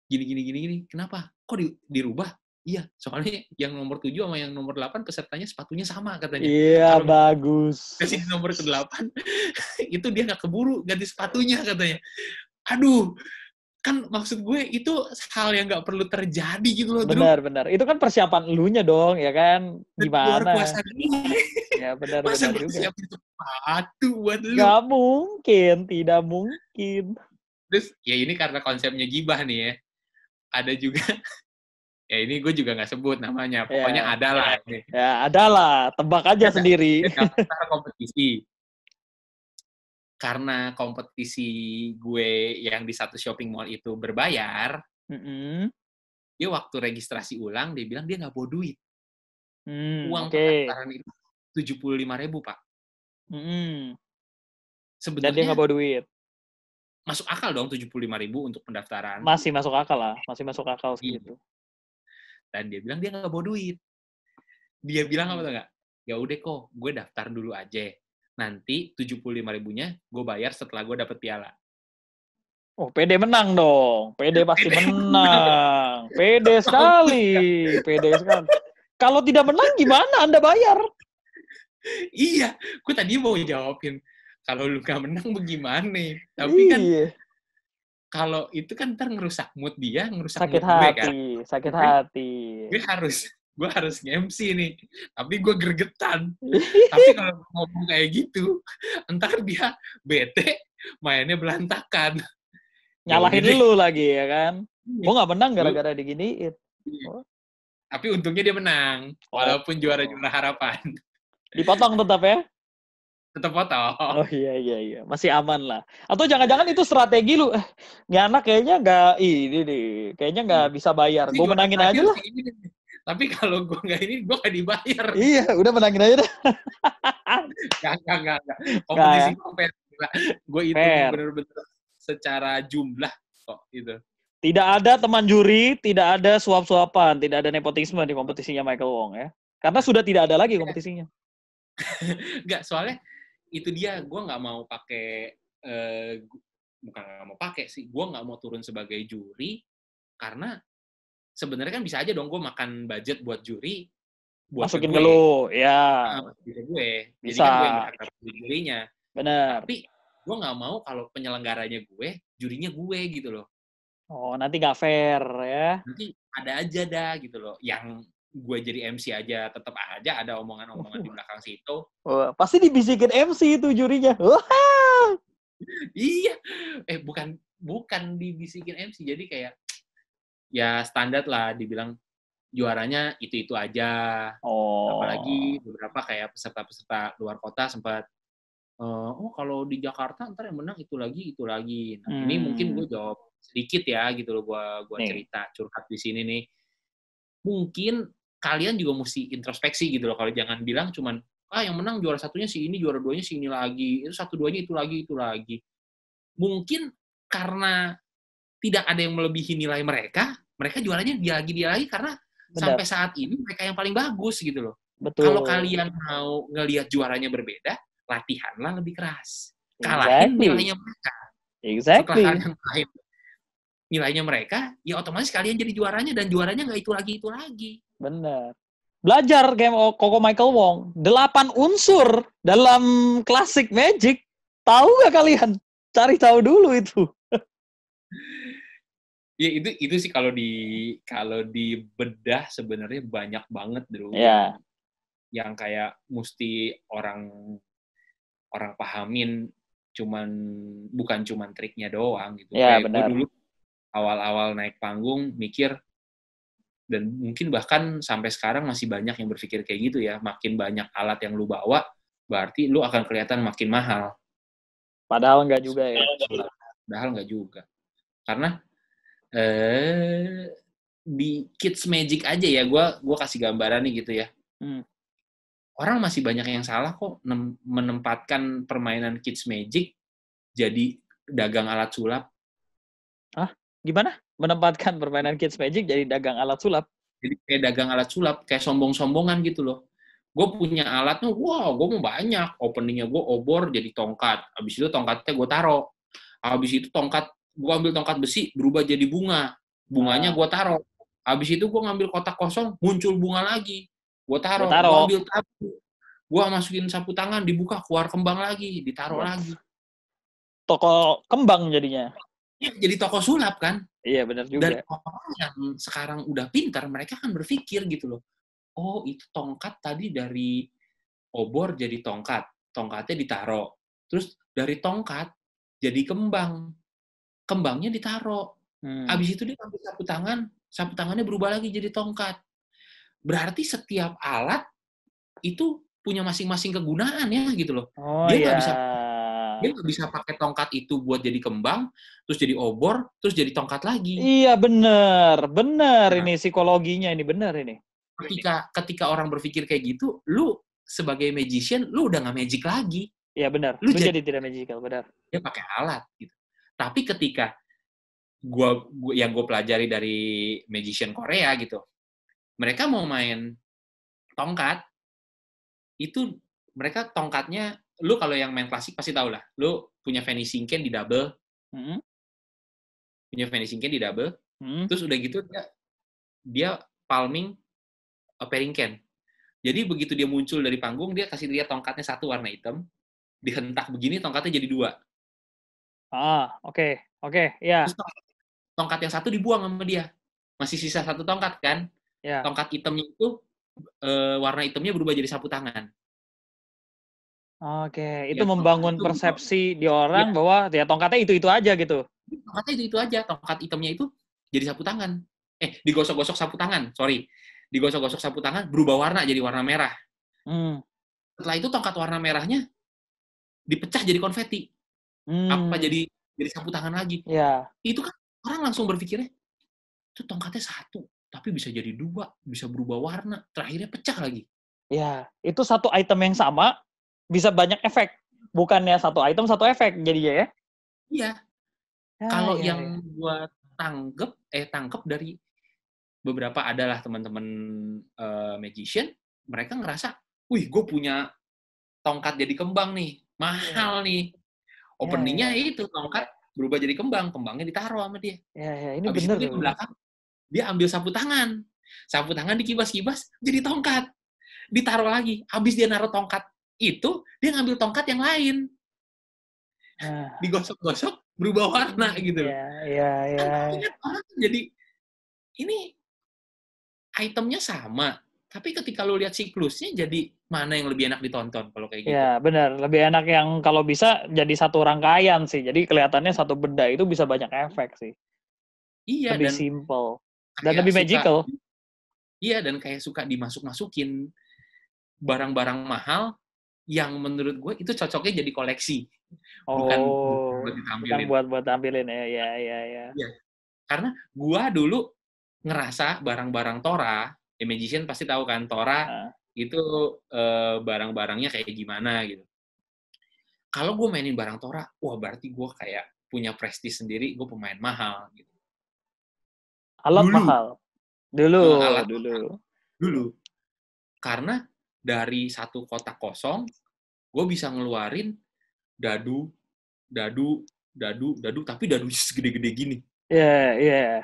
Gini gini gini gini. Kenapa? Kok di, dirubah? Iya, soalnya yang nomor 7 sama yang nomor 8 pesertanya sepatunya sama katanya. Iya, Kalau bagus. Kasih nomor ke-8, itu dia nggak keburu ganti sepatunya katanya. Aduh, kan maksud gue itu hal yang nggak perlu terjadi gitu loh. Benar, benar. Itu kan persiapan elunya dong, ya kan? Gimana? puasa ya, benar, benar juga. Siapin buat lu. Gak mungkin, tidak mungkin. Terus, ya ini karena konsepnya gibah nih ya. Ada juga, ya ini gue juga nggak sebut namanya. Pokoknya ya, ada lah. Ya, ya ada lah. Tebak aja ya, sendiri. Daftar kompetisi karena kompetisi gue yang di satu shopping mall itu berbayar, mm-hmm. dia waktu registrasi ulang dia bilang dia nggak bawa duit. Mm, Uang okay. pendaftaran itu tujuh puluh lima ribu pak. Mm-hmm. Sebenarnya Dan dia nggak bawa duit. Masuk akal dong tujuh puluh lima ribu untuk pendaftaran. Masih masuk akal lah, masih masuk akal iya. segitu. Iya. Dan dia bilang dia nggak bawa duit. Dia bilang apa tuh nggak? Ya udah kok, gue daftar dulu aja nanti 75 ribunya gue bayar setelah gue dapet piala. Oh, PD menang dong. PD pasti PD menang. PD sekali. PD sekali. Kalau tidak menang gimana Anda bayar? iya, gue tadi mau jawabin. Kalau lu gak menang bagaimana? Tapi kan iya. kalau itu kan ntar ngerusak mood dia, ngerusak sakit mood hati, gue kan. Sakit hati. Gue harus gue harus ngemsi mc nih. Tapi gue gergetan. Tapi kalau ngomong kayak gitu, entar dia bete, mainnya berantakan. Nyalahin Jadi, lu lagi ya kan? Iya. Gue nggak menang gara-gara diginiin. Iya. Oh. Tapi untungnya dia menang, walaupun oh. juara-juara harapan. Dipotong tetap ya? tetap potong. Oh iya iya iya, masih aman lah. Atau jangan-jangan itu strategi lu, nggak eh, nih anak kayaknya nggak ini nih, kayaknya nggak iya. bisa bayar. Gue menangin aja lah. Tapi kalau gue nggak ini, gue nggak dibayar. Iya, udah menangin aja deh. gak, gak, gak, gak. Kompetisi gak, Gue itu bener-bener secara jumlah kok gitu. Tidak ada teman juri, tidak ada suap-suapan, tidak ada nepotisme di kompetisinya Michael Wong ya. Karena sudah tidak ada lagi kompetisinya. Enggak, soalnya itu dia gue nggak mau pakai eh, bukan nggak mau pakai sih, gue nggak mau turun sebagai juri karena sebenarnya kan bisa aja dong gue makan budget buat juri buat masukin ke, lu ya bisa ah, gue jadi bisa. kan gue yang jurinya benar tapi gue nggak mau kalau penyelenggaranya gue jurinya gue gitu loh oh nanti nggak fair ya nanti ada aja dah gitu loh yang gue jadi MC aja tetap aja ada omongan-omongan di belakang situ oh, pasti dibisikin MC itu jurinya iya eh bukan bukan dibisikin MC jadi kayak ya standar lah dibilang juaranya itu-itu aja. Oh. Apalagi beberapa kayak peserta-peserta luar kota sempat eh, oh kalau di Jakarta ntar yang menang itu lagi itu lagi nah, hmm. ini mungkin gue jawab sedikit ya gitu loh gue gue cerita curhat di sini nih mungkin kalian juga mesti introspeksi gitu loh kalau jangan bilang cuman ah yang menang juara satunya si ini juara duanya si ini lagi itu satu duanya itu lagi itu lagi mungkin karena tidak ada yang melebihi nilai mereka, mereka jualannya dia lagi dia lagi karena Benar. sampai saat ini mereka yang paling bagus gitu loh. Betul. Kalau kalian mau ngelihat juaranya berbeda, latihanlah lebih keras. Kalahin exactly. nilainya mereka. Exactly. Setelah kalian kalahin nilainya mereka, ya otomatis kalian jadi juaranya dan juaranya nggak itu lagi itu lagi. Benar. Belajar game Koko Michael Wong, delapan unsur dalam klasik Magic. Tahu nggak kalian? Cari tahu dulu itu. Ya itu itu sih kalau di kalau di bedah sebenarnya banyak banget dulu. yeah. Yang kayak mesti orang orang pahamin cuman bukan cuman triknya doang gitu. Yeah, kayak gue dulu awal-awal naik panggung mikir dan mungkin bahkan sampai sekarang masih banyak yang berpikir kayak gitu ya. Makin banyak alat yang lu bawa, berarti lu akan kelihatan makin mahal. Padahal nggak juga ya. Padahal nggak juga. Karena eh di kids magic aja ya gue gua kasih gambaran nih gitu ya hmm. orang masih banyak yang salah kok menempatkan permainan kids magic jadi dagang alat sulap ah gimana menempatkan permainan kids magic jadi dagang alat sulap jadi kayak dagang alat sulap kayak sombong-sombongan gitu loh gue punya alatnya wow gue mau banyak openingnya gue obor jadi tongkat abis itu tongkatnya gue taro abis itu tongkat gue ambil tongkat besi berubah jadi bunga bunganya ah. gue taruh habis itu gue ngambil kotak kosong muncul bunga lagi gue taruh gue ambil tabu gue masukin sapu tangan dibuka keluar kembang lagi ditaruh lagi toko kembang jadinya ya, jadi toko sulap kan iya benar juga dan orang yang sekarang udah pintar mereka kan berpikir gitu loh oh itu tongkat tadi dari obor jadi tongkat tongkatnya ditaruh terus dari tongkat jadi kembang kembangnya ditaro, Hmm. Abis itu dia ambil sapu tangan, sapu tangannya berubah lagi jadi tongkat. Berarti setiap alat itu punya masing-masing kegunaan ya gitu loh. Oh, dia nggak yeah. bisa dia nggak bisa pakai tongkat itu buat jadi kembang, terus jadi obor, terus jadi tongkat lagi. Iya bener, bener nah, ini psikologinya ini bener ini. Ketika ketika orang berpikir kayak gitu, lu sebagai magician lu udah nggak magic lagi. Iya benar. Lu, lu jadi, jadi tidak magical benar. Dia pakai alat gitu. Tapi ketika gua, gua yang gue pelajari dari magician Korea gitu, mereka mau main tongkat itu mereka tongkatnya lu kalau yang main klasik pasti tau lah lu punya finishing cane di double hmm. punya finishing cane di double hmm. terus udah gitu dia, dia palming a pairing can jadi begitu dia muncul dari panggung dia kasih lihat tongkatnya satu warna hitam dihentak begini tongkatnya jadi dua Ah, oke, oke, okay, ya. Tongkat, yang satu dibuang sama dia. Masih sisa satu tongkat kan? Yeah. Tongkat hitamnya itu e, warna hitamnya berubah jadi sapu tangan. Oke, okay. Iya, itu ya, membangun itu, persepsi itu, di iya. orang ya. bahwa ya tongkatnya itu-itu aja gitu. Tongkatnya itu-itu aja, tongkat hitamnya itu jadi sapu tangan. Eh, digosok-gosok sapu tangan, sorry. Digosok-gosok sapu tangan, berubah warna jadi warna merah. Hmm. Setelah itu tongkat warna merahnya dipecah jadi konfeti Hmm. Apa jadi jadi sapu tangan lagi? ya. Itu kan orang langsung berpikirnya itu tongkatnya satu, tapi bisa jadi dua, bisa berubah warna, terakhirnya pecah lagi. Ya, itu satu item yang sama bisa banyak efek. Bukannya satu item satu efek jadi ya? Iya. Ah, Kalau ya, yang ya. gua tanggep eh tangkep dari beberapa adalah teman-teman uh, magician, mereka ngerasa, "Wih, gue punya tongkat jadi kembang nih, iya. mahal nih." Openingnya ya, ya. itu tongkat berubah jadi kembang, kembangnya ditaruh sama dia. Ya, ya. Ini Habis bener, itu di belakang, dia ambil sapu tangan. Sapu tangan dikibas-kibas, jadi tongkat. Ditaruh lagi. Habis dia naruh tongkat itu, dia ngambil tongkat yang lain. ya. Digosok-gosok, berubah warna gitu. Iya, iya, iya. Orang kan jadi, ini itemnya sama. Tapi ketika lu lihat siklusnya jadi mana yang lebih enak ditonton kalau kayak gitu. Iya benar, lebih enak yang kalau bisa jadi satu rangkaian sih. Jadi kelihatannya satu benda itu bisa banyak efek sih. Iya lebih dan simple dan lebih suka, magical. Iya dan kayak suka dimasuk-masukin barang-barang mahal yang menurut gue itu cocoknya jadi koleksi. Oh, bukan buat ditampilin. Bukan buat buat tampilin ya, ya, ya, ya. ya. Karena gue dulu ngerasa barang-barang Tora, ya Magician pasti tahu kan Tora itu uh, barang-barangnya kayak gimana gitu. Kalau gue mainin barang Tora, wah berarti gue kayak punya prestis sendiri, gue pemain mahal gitu. Alat dulu. mahal. Dulu. Nah, alat dulu. Mahal. Dulu. Karena dari satu kotak kosong, gue bisa ngeluarin dadu, dadu, dadu, dadu, tapi dadu segede-gede gini. Iya, yeah, iya. Yeah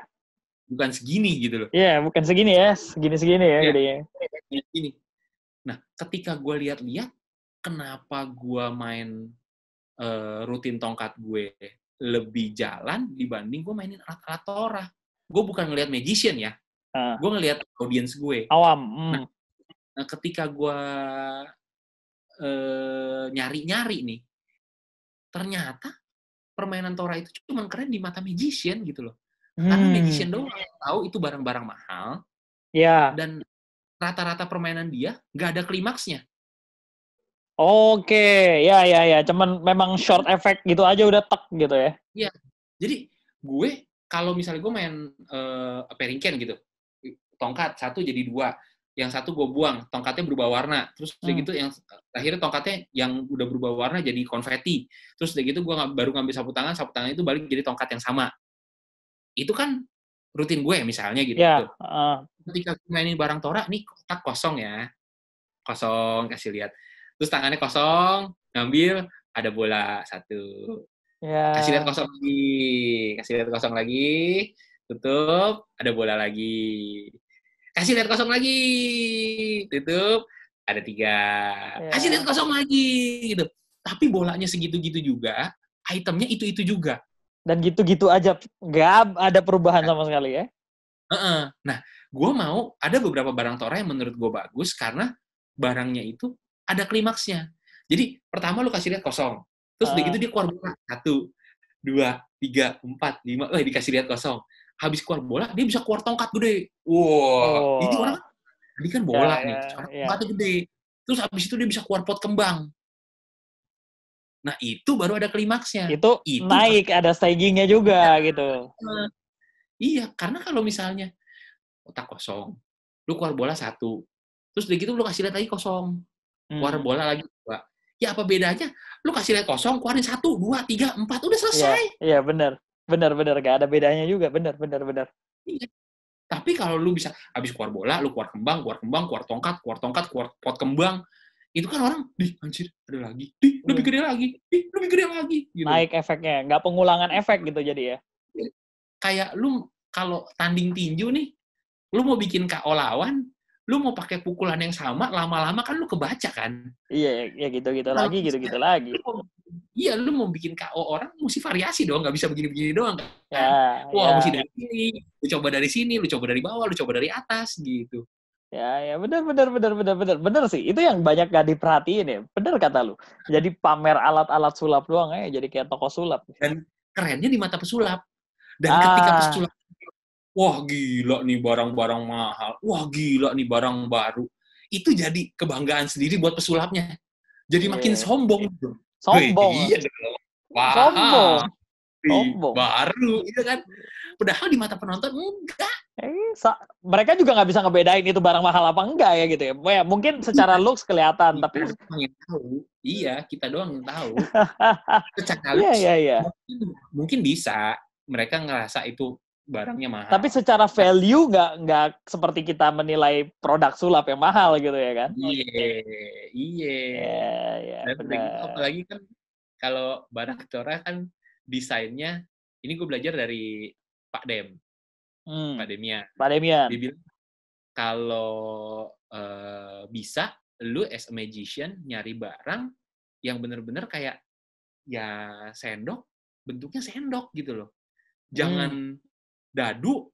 bukan segini gitu loh. Iya, yeah, bukan segini ya, segini-segini ya yeah. gede Nah, ketika gue lihat-lihat, kenapa gue main uh, rutin tongkat gue lebih jalan dibanding gue mainin alat-alat Torah. Gue bukan ngelihat magician ya, uh. Ah. gue ngelihat audience gue. Awam. Mm. Nah, hmm. nah, ketika gue uh, nyari-nyari nih, ternyata permainan Torah itu cuma keren di mata magician gitu loh. Hmm. Karena magician doang yang tahu itu barang-barang mahal. Ya. Yeah. Dan rata-rata permainan dia nggak ada klimaksnya. Oke, ya ya ya, cuman memang short effect gitu aja udah tek gitu ya. Iya. Jadi gue kalau misalnya gue main uh, eh, peringken gitu, tongkat satu jadi dua, yang satu gue buang, tongkatnya berubah warna, terus hmm. udah gitu yang akhirnya tongkatnya yang udah berubah warna jadi konfeti, terus udah gitu gue baru ngambil sapu tangan, sapu tangan itu balik jadi tongkat yang sama. Itu kan rutin gue misalnya gitu. Ya, uh, ketika mainin barang Tora, nih kotak kosong ya. Kosong, kasih lihat. Terus tangannya kosong, ngambil, ada bola satu. Yeah. Kasih lihat kosong lagi. Kasih lihat kosong lagi. Tutup, ada bola lagi. Kasih lihat kosong lagi. Tutup, ada tiga. Yeah. Kasih lihat kosong lagi. gitu. Tapi bolanya segitu-gitu juga, itemnya itu-itu juga. Dan gitu-gitu aja, nggak ada perubahan nah. sama sekali ya? Uh -uh. Nah, gue mau ada beberapa barang Torah yang menurut gue bagus karena barangnya itu ada klimaksnya. Jadi pertama lu kasih lihat kosong, terus uh. begitu ah. dia keluar bola satu, dua, tiga, empat, lima, eh dikasih lihat kosong. Habis keluar bola dia bisa keluar tongkat gede. Wow, oh. ini orang ini kan bola yeah, nih, yeah, ya, ya. tongkat yeah. gede. Terus habis itu dia bisa keluar pot kembang. Nah itu baru ada klimaksnya. Itu, itu naik, ada stagingnya juga nah, gitu. Iya, karena kalau misalnya otak kosong. Lu keluar bola satu. Terus udah gitu lu kasih lihat lagi kosong. Keluar hmm. bola lagi dua. Ya apa bedanya? Lu kasih lihat kosong, keluarin satu, dua, tiga, empat, udah iya, selesai. Iya, yeah, bener. bener benar. Gak ada bedanya juga. Bener, bener, bener. Iya. Tapi kalau lu bisa, habis keluar bola, lu keluar kembang, keluar kembang, keluar tongkat, keluar tongkat, keluar pot kembang, itu kan orang, di anjir, ada lagi, di lebih iya. gede lagi, di lebih gede lagi. Gitu. Naik efeknya, nggak pengulangan iya. efek gitu jadi ya. Kayak lu kalau tanding tinju nih, Lu mau bikin KO lawan, lu mau pakai pukulan yang sama, lama-lama kan lu kebaca kan? Iya, ya gitu-gitu nah, lagi, gitu-gitu lagi. Lu iya, lu mau bikin KO orang, mesti variasi dong, nggak bisa begini-begini doang. Kan? Ya, ya. Wah, ya. mesti dari sini, lu coba dari sini, lu coba dari bawah, lu coba dari atas, gitu. Ya, ya benar benar benar benar benar benar sih. Itu yang banyak gak diperhatiin ya. Benar kata lu. Jadi pamer alat-alat sulap doang ya, jadi kayak toko sulap. Dan kerennya di mata pesulap. Dan ah. ketika pesulap wah gila nih barang-barang mahal, wah gila nih barang baru. Itu jadi kebanggaan sendiri buat pesulapnya. Jadi yeah. makin sombong. Gitu. Sombong. iya Wah, sombong. sombong. Baru, gitu kan. Padahal di mata penonton enggak. Eh, mereka juga nggak bisa ngebedain itu barang mahal apa enggak ya gitu ya. ya mungkin secara iya. looks kelihatan tapi tahu. Iya, kita doang yang tahu. secara looks. Iya, iya, iya. Mungkin, mungkin bisa mereka ngerasa itu barangnya mahal. Tapi secara value nggak nggak seperti kita menilai produk sulap yang mahal gitu ya kan? Iya, yeah, iya. Yeah. Yeah, Dan gitu, apalagi kan kalau barang Cora kan desainnya, ini gue belajar dari Pak Dem, hmm. Pak Demia. Pak Demia. Dibilang kalau uh, bisa, lu as a magician nyari barang yang bener-bener kayak ya sendok, bentuknya sendok gitu loh. Hmm. Jangan hmm dadu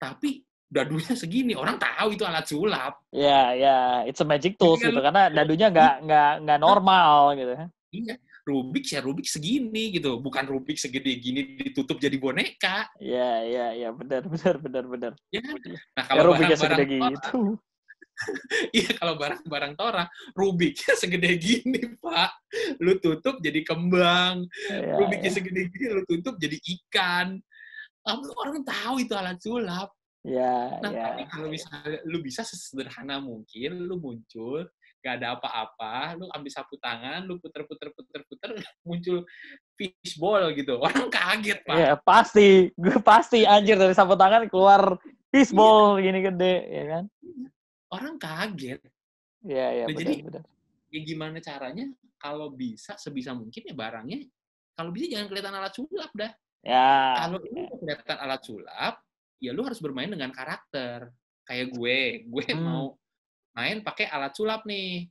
tapi dadunya segini orang tahu itu alat sulap. ya yeah, ya, yeah. it's a magic tool gitu karena dadunya nggak nggak nggak normal gitu. Iya, Rubik ya Rubik segini gitu, bukan Rubik segede gini ditutup jadi boneka. ya yeah, ya iya yeah. benar benar benar benar. Ya. Nah kalau ya, nah, Rubiknya segede gitu. Iya kalau barang-barang Tora, Rubiknya segede gini Pak, lu tutup jadi kembang, ya, ya Rubiknya ya. segede gini lu tutup jadi ikan, nggak tuh orang tahu itu alat sulap. Ya, nah, ya. tapi kalau misalnya lu bisa sesederhana mungkin, lu muncul, gak ada apa-apa, lu ambil sapu tangan, lu puter-puter puter-puter, muncul fishball gitu. Orang kaget, Pak. Ya, pasti. Gue pasti, anjir, dari sapu tangan keluar fishball ya. gini gede, ya kan? Iya. Orang kaget. Iya, iya, nah, jadi, Ya gimana caranya kalau bisa sebisa mungkin ya barangnya kalau bisa jangan kelihatan alat sulap dah. Ya. Kalau lu kelihatan alat sulap, ya lu harus bermain dengan karakter. Kayak gue, gue hmm. mau main pakai alat sulap nih,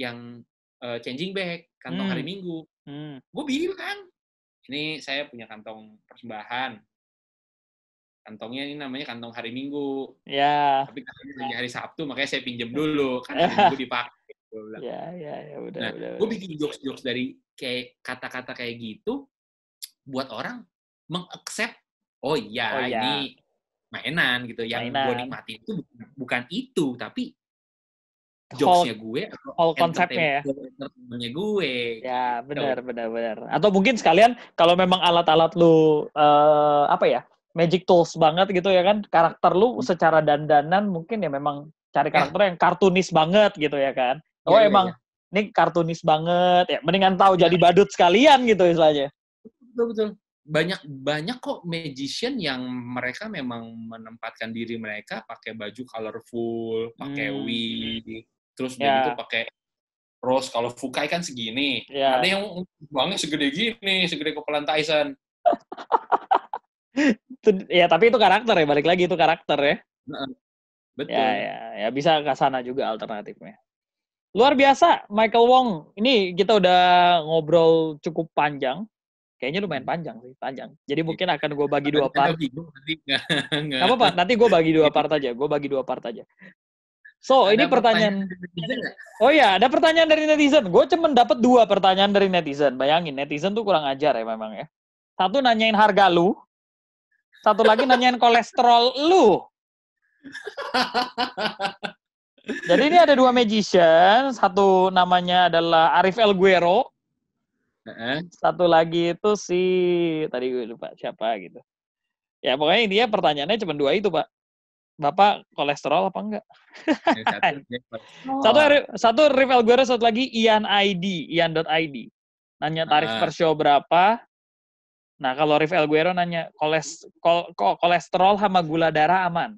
yang uh, changing bag, kantong hmm. hari Minggu. Hmm. Gue bilang, kan? ini saya punya kantong persembahan. Kantongnya ini namanya kantong hari Minggu. Ya. Tapi kantongnya ya. hari Sabtu, makanya saya pinjem ya. dulu karena Minggu dipakai. Gitu, ya, ya, ya, udah, nah, udah. Gue bikin jokes-jokes dari kayak kata-kata kayak gitu buat orang mengaccept oh iya oh, ya. ini mainan gitu yang gue nikmati itu bukan, bukan itu tapi jokesnya gue atau konsepnya ya gue ya benar so. Gitu. benar benar atau mungkin sekalian kalau memang alat-alat lu uh, apa ya magic tools banget gitu ya kan karakter lu hmm. secara dandanan mungkin ya memang cari ya. karakter yang kartunis banget gitu ya kan oh ya, emang ya, ini kartunis banget ya mendingan tahu jadi badut sekalian gitu istilahnya betul betul banyak banyak kok magician yang mereka memang menempatkan diri mereka pakai baju colorful, pakai hmm. wig, terus yeah. itu ya. pakai rose kalau fukai kan segini. Yeah. Ada yang uangnya segede gini, segede kepala Tyson. ya tapi itu karakter ya, balik lagi itu karakter ya. ya betul. Ya, ya, ya bisa ke sana juga alternatifnya. Luar biasa Michael Wong. Ini kita udah ngobrol cukup panjang kayaknya lumayan hmm. panjang sih panjang jadi iya. mungkin akan gue bagi dua part apa pak nanti gue bagi gitu. dua part aja gue bagi dua part aja so ada ini pertanyaan, oh ya ada pertanyaan dari netizen gue cuman dapat dua pertanyaan dari netizen bayangin netizen tuh kurang ajar ya memang ya satu nanyain harga lu satu lagi nanyain kolesterol lu jadi ini ada dua magician satu namanya adalah Arif El Guero satu lagi itu si tadi gue lupa siapa gitu. Ya pokoknya dia pertanyaannya cuma dua itu pak. Bapak kolesterol apa enggak? Ya, satu, satu oh. rival gue satu lagi Ian ID, ian id Nanya tarif uh. per show berapa. Nah, kalau Rif Alguero nanya koles, kol, kol, kolesterol sama gula darah aman.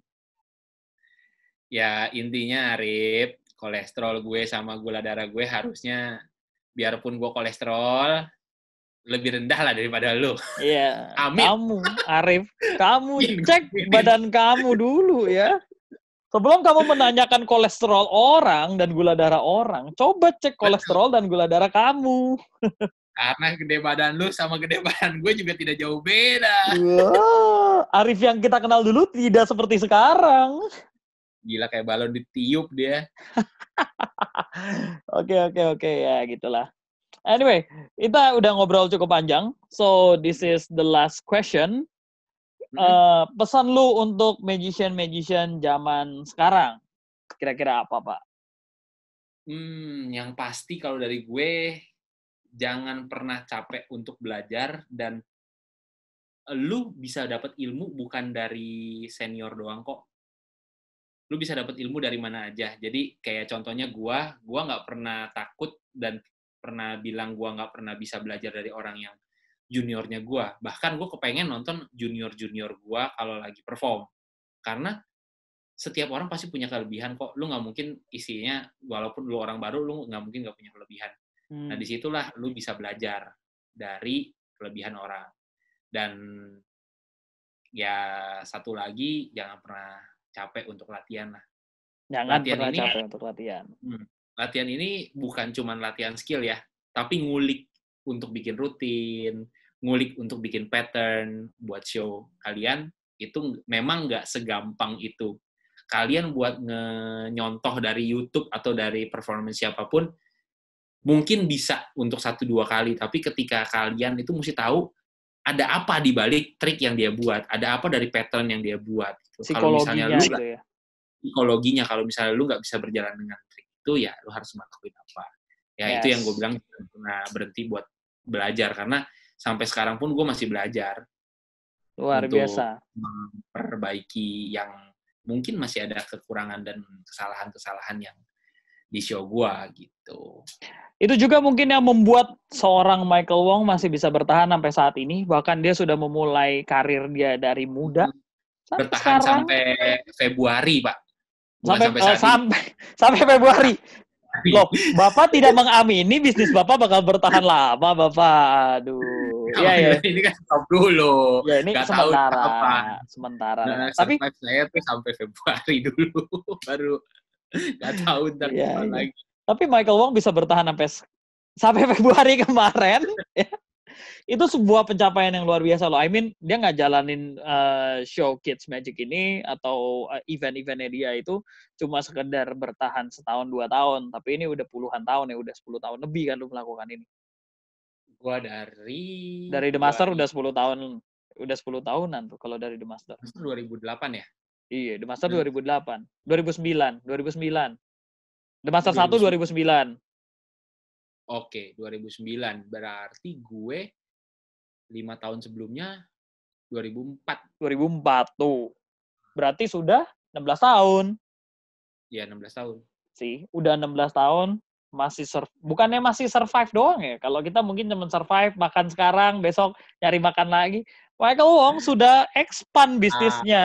Ya, intinya Arif, kolesterol gue sama gula darah gue harusnya biarpun gue kolesterol lebih rendah lah daripada lu. Iya. Yeah. Amin. Kamu, Arif, kamu cek badan kamu dulu ya. Sebelum kamu menanyakan kolesterol orang dan gula darah orang, coba cek kolesterol dan gula darah kamu. Karena gede badan lu sama gede badan gue juga tidak jauh beda. Wow. Arif yang kita kenal dulu tidak seperti sekarang gila kayak balon ditiup dia. Oke oke oke ya gitulah. Anyway, kita udah ngobrol cukup panjang. So this is the last question. Uh, pesan lu untuk magician-magician zaman sekarang, kira-kira apa, Pak? Hmm, yang pasti kalau dari gue, jangan pernah capek untuk belajar dan lu bisa dapat ilmu bukan dari senior doang kok lu bisa dapat ilmu dari mana aja. Jadi kayak contohnya gua, gua nggak pernah takut dan pernah bilang gua nggak pernah bisa belajar dari orang yang juniornya gua. Bahkan gua kepengen nonton junior-junior gua kalau lagi perform. Karena setiap orang pasti punya kelebihan kok. Lu nggak mungkin isinya walaupun lu orang baru lu nggak mungkin nggak punya kelebihan. Nah, hmm. Nah, disitulah lu bisa belajar dari kelebihan orang. Dan ya satu lagi jangan pernah capek untuk latihan lah. Jangan latihan ini, capek untuk latihan. Hmm, latihan ini bukan cuma latihan skill ya, tapi ngulik untuk bikin rutin, ngulik untuk bikin pattern buat show kalian itu memang nggak segampang itu. Kalian buat nyontoh dari YouTube atau dari performance siapapun, mungkin bisa untuk satu dua kali tapi ketika kalian itu mesti tahu ada apa di balik trik yang dia buat, ada apa dari pattern yang dia buat. Gitu. Kalau misalnya lu gitu ya. psikologinya, kalau misalnya lu nggak bisa berjalan dengan trik itu, ya lu harus melakukan apa. Ya yes. itu yang gue bilang pernah berhenti buat belajar karena sampai sekarang pun gue masih belajar. Luar untuk biasa. Memperbaiki yang mungkin masih ada kekurangan dan kesalahan-kesalahan yang di show gua gitu. Itu juga mungkin yang membuat seorang Michael Wong masih bisa bertahan sampai saat ini. Bahkan dia sudah memulai karir dia dari muda. Hmm. Sampai bertahan sekarang, sampai Februari, Pak. sampai sampai, uh, sampai, sampai Februari. Loh, Bapak tidak mengamini bisnis Bapak bakal bertahan lama, Bapak. Aduh. Iya, ya. Ini kan stop dulu. Ya, ini Gak sementara. Tahu Sementara. Nah, Tapi saya tuh sampai Februari dulu baru Gak tahu ntar yeah, yeah. lagi tapi Michael Wong bisa bertahan sampai sampai Februari kemarin ya. itu sebuah pencapaian yang luar biasa loh. I mean dia nggak jalanin uh, show Kids Magic ini atau uh, event-eventnya dia itu cuma sekedar bertahan setahun dua tahun, tapi ini udah puluhan tahun ya, udah sepuluh tahun lebih kan lu melakukan ini. Gua dari dari The Master 2000. udah sepuluh tahun udah sepuluh tahunan tuh kalau dari The Master. Master 2008 ya? Iya, The Master hmm. 2008. 2009, 2009. The Master 2009. 1 2009. Oke, 2009. Berarti gue 5 tahun sebelumnya 2004. 2004 tuh. Berarti sudah 16 tahun. Iya, 16 tahun. Sih, udah 16 tahun masih sur bukannya masih survive doang ya. Kalau kita mungkin cuma survive, makan sekarang, besok nyari makan lagi. Michael Wong sudah expand bisnisnya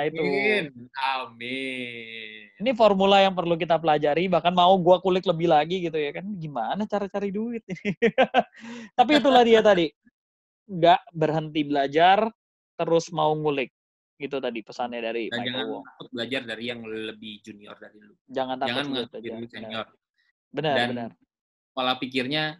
ah, itu. Amin. Ini formula yang perlu kita pelajari. Bahkan mau gua kulik lebih lagi gitu ya kan? Gimana cara cari duit ini? Tapi itulah dia tadi. Gak berhenti belajar, terus mau ngulik. Gitu tadi pesannya dari Dan Michael jangan Wong. Jangan belajar dari yang lebih junior dari lu. Jangan takut jangan senior. Benar, benar. Pola pikirnya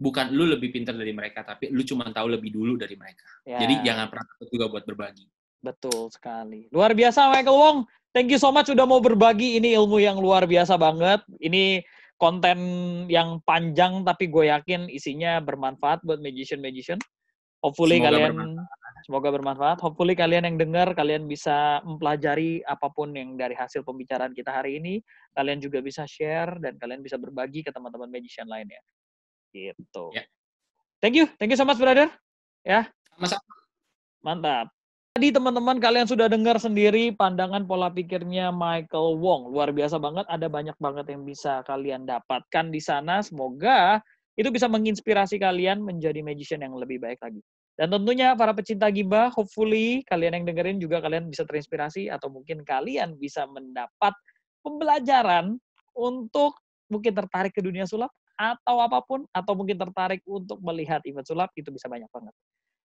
bukan lu lebih pintar dari mereka tapi lu cuma tahu lebih dulu dari mereka yeah. jadi jangan pernah takut juga buat berbagi betul sekali luar biasa Michael Wong thank you so much sudah mau berbagi ini ilmu yang luar biasa banget ini konten yang panjang tapi gue yakin isinya bermanfaat buat magician magician hopefully semoga kalian bermanfaat. semoga bermanfaat hopefully kalian yang dengar kalian bisa mempelajari apapun yang dari hasil pembicaraan kita hari ini kalian juga bisa share dan kalian bisa berbagi ke teman-teman magician lainnya Gitu. Ya. Thank you, thank you so much brother. Ya. sama Mantap. Tadi teman-teman kalian sudah dengar sendiri pandangan pola pikirnya Michael Wong. Luar biasa banget, ada banyak banget yang bisa kalian dapatkan di sana. Semoga itu bisa menginspirasi kalian menjadi magician yang lebih baik lagi. Dan tentunya para pecinta gibah, hopefully kalian yang dengerin juga kalian bisa terinspirasi atau mungkin kalian bisa mendapat pembelajaran untuk mungkin tertarik ke dunia sulap atau apapun, atau mungkin tertarik untuk melihat event sulap, itu bisa banyak banget.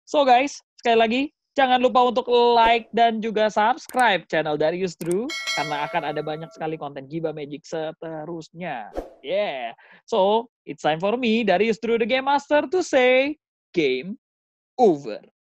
So guys, sekali lagi, jangan lupa untuk like dan juga subscribe channel Darius Drew, karena akan ada banyak sekali konten Giba Magic seterusnya. Yeah. So, it's time for me, Darius Drew the Game Master, to say, game over.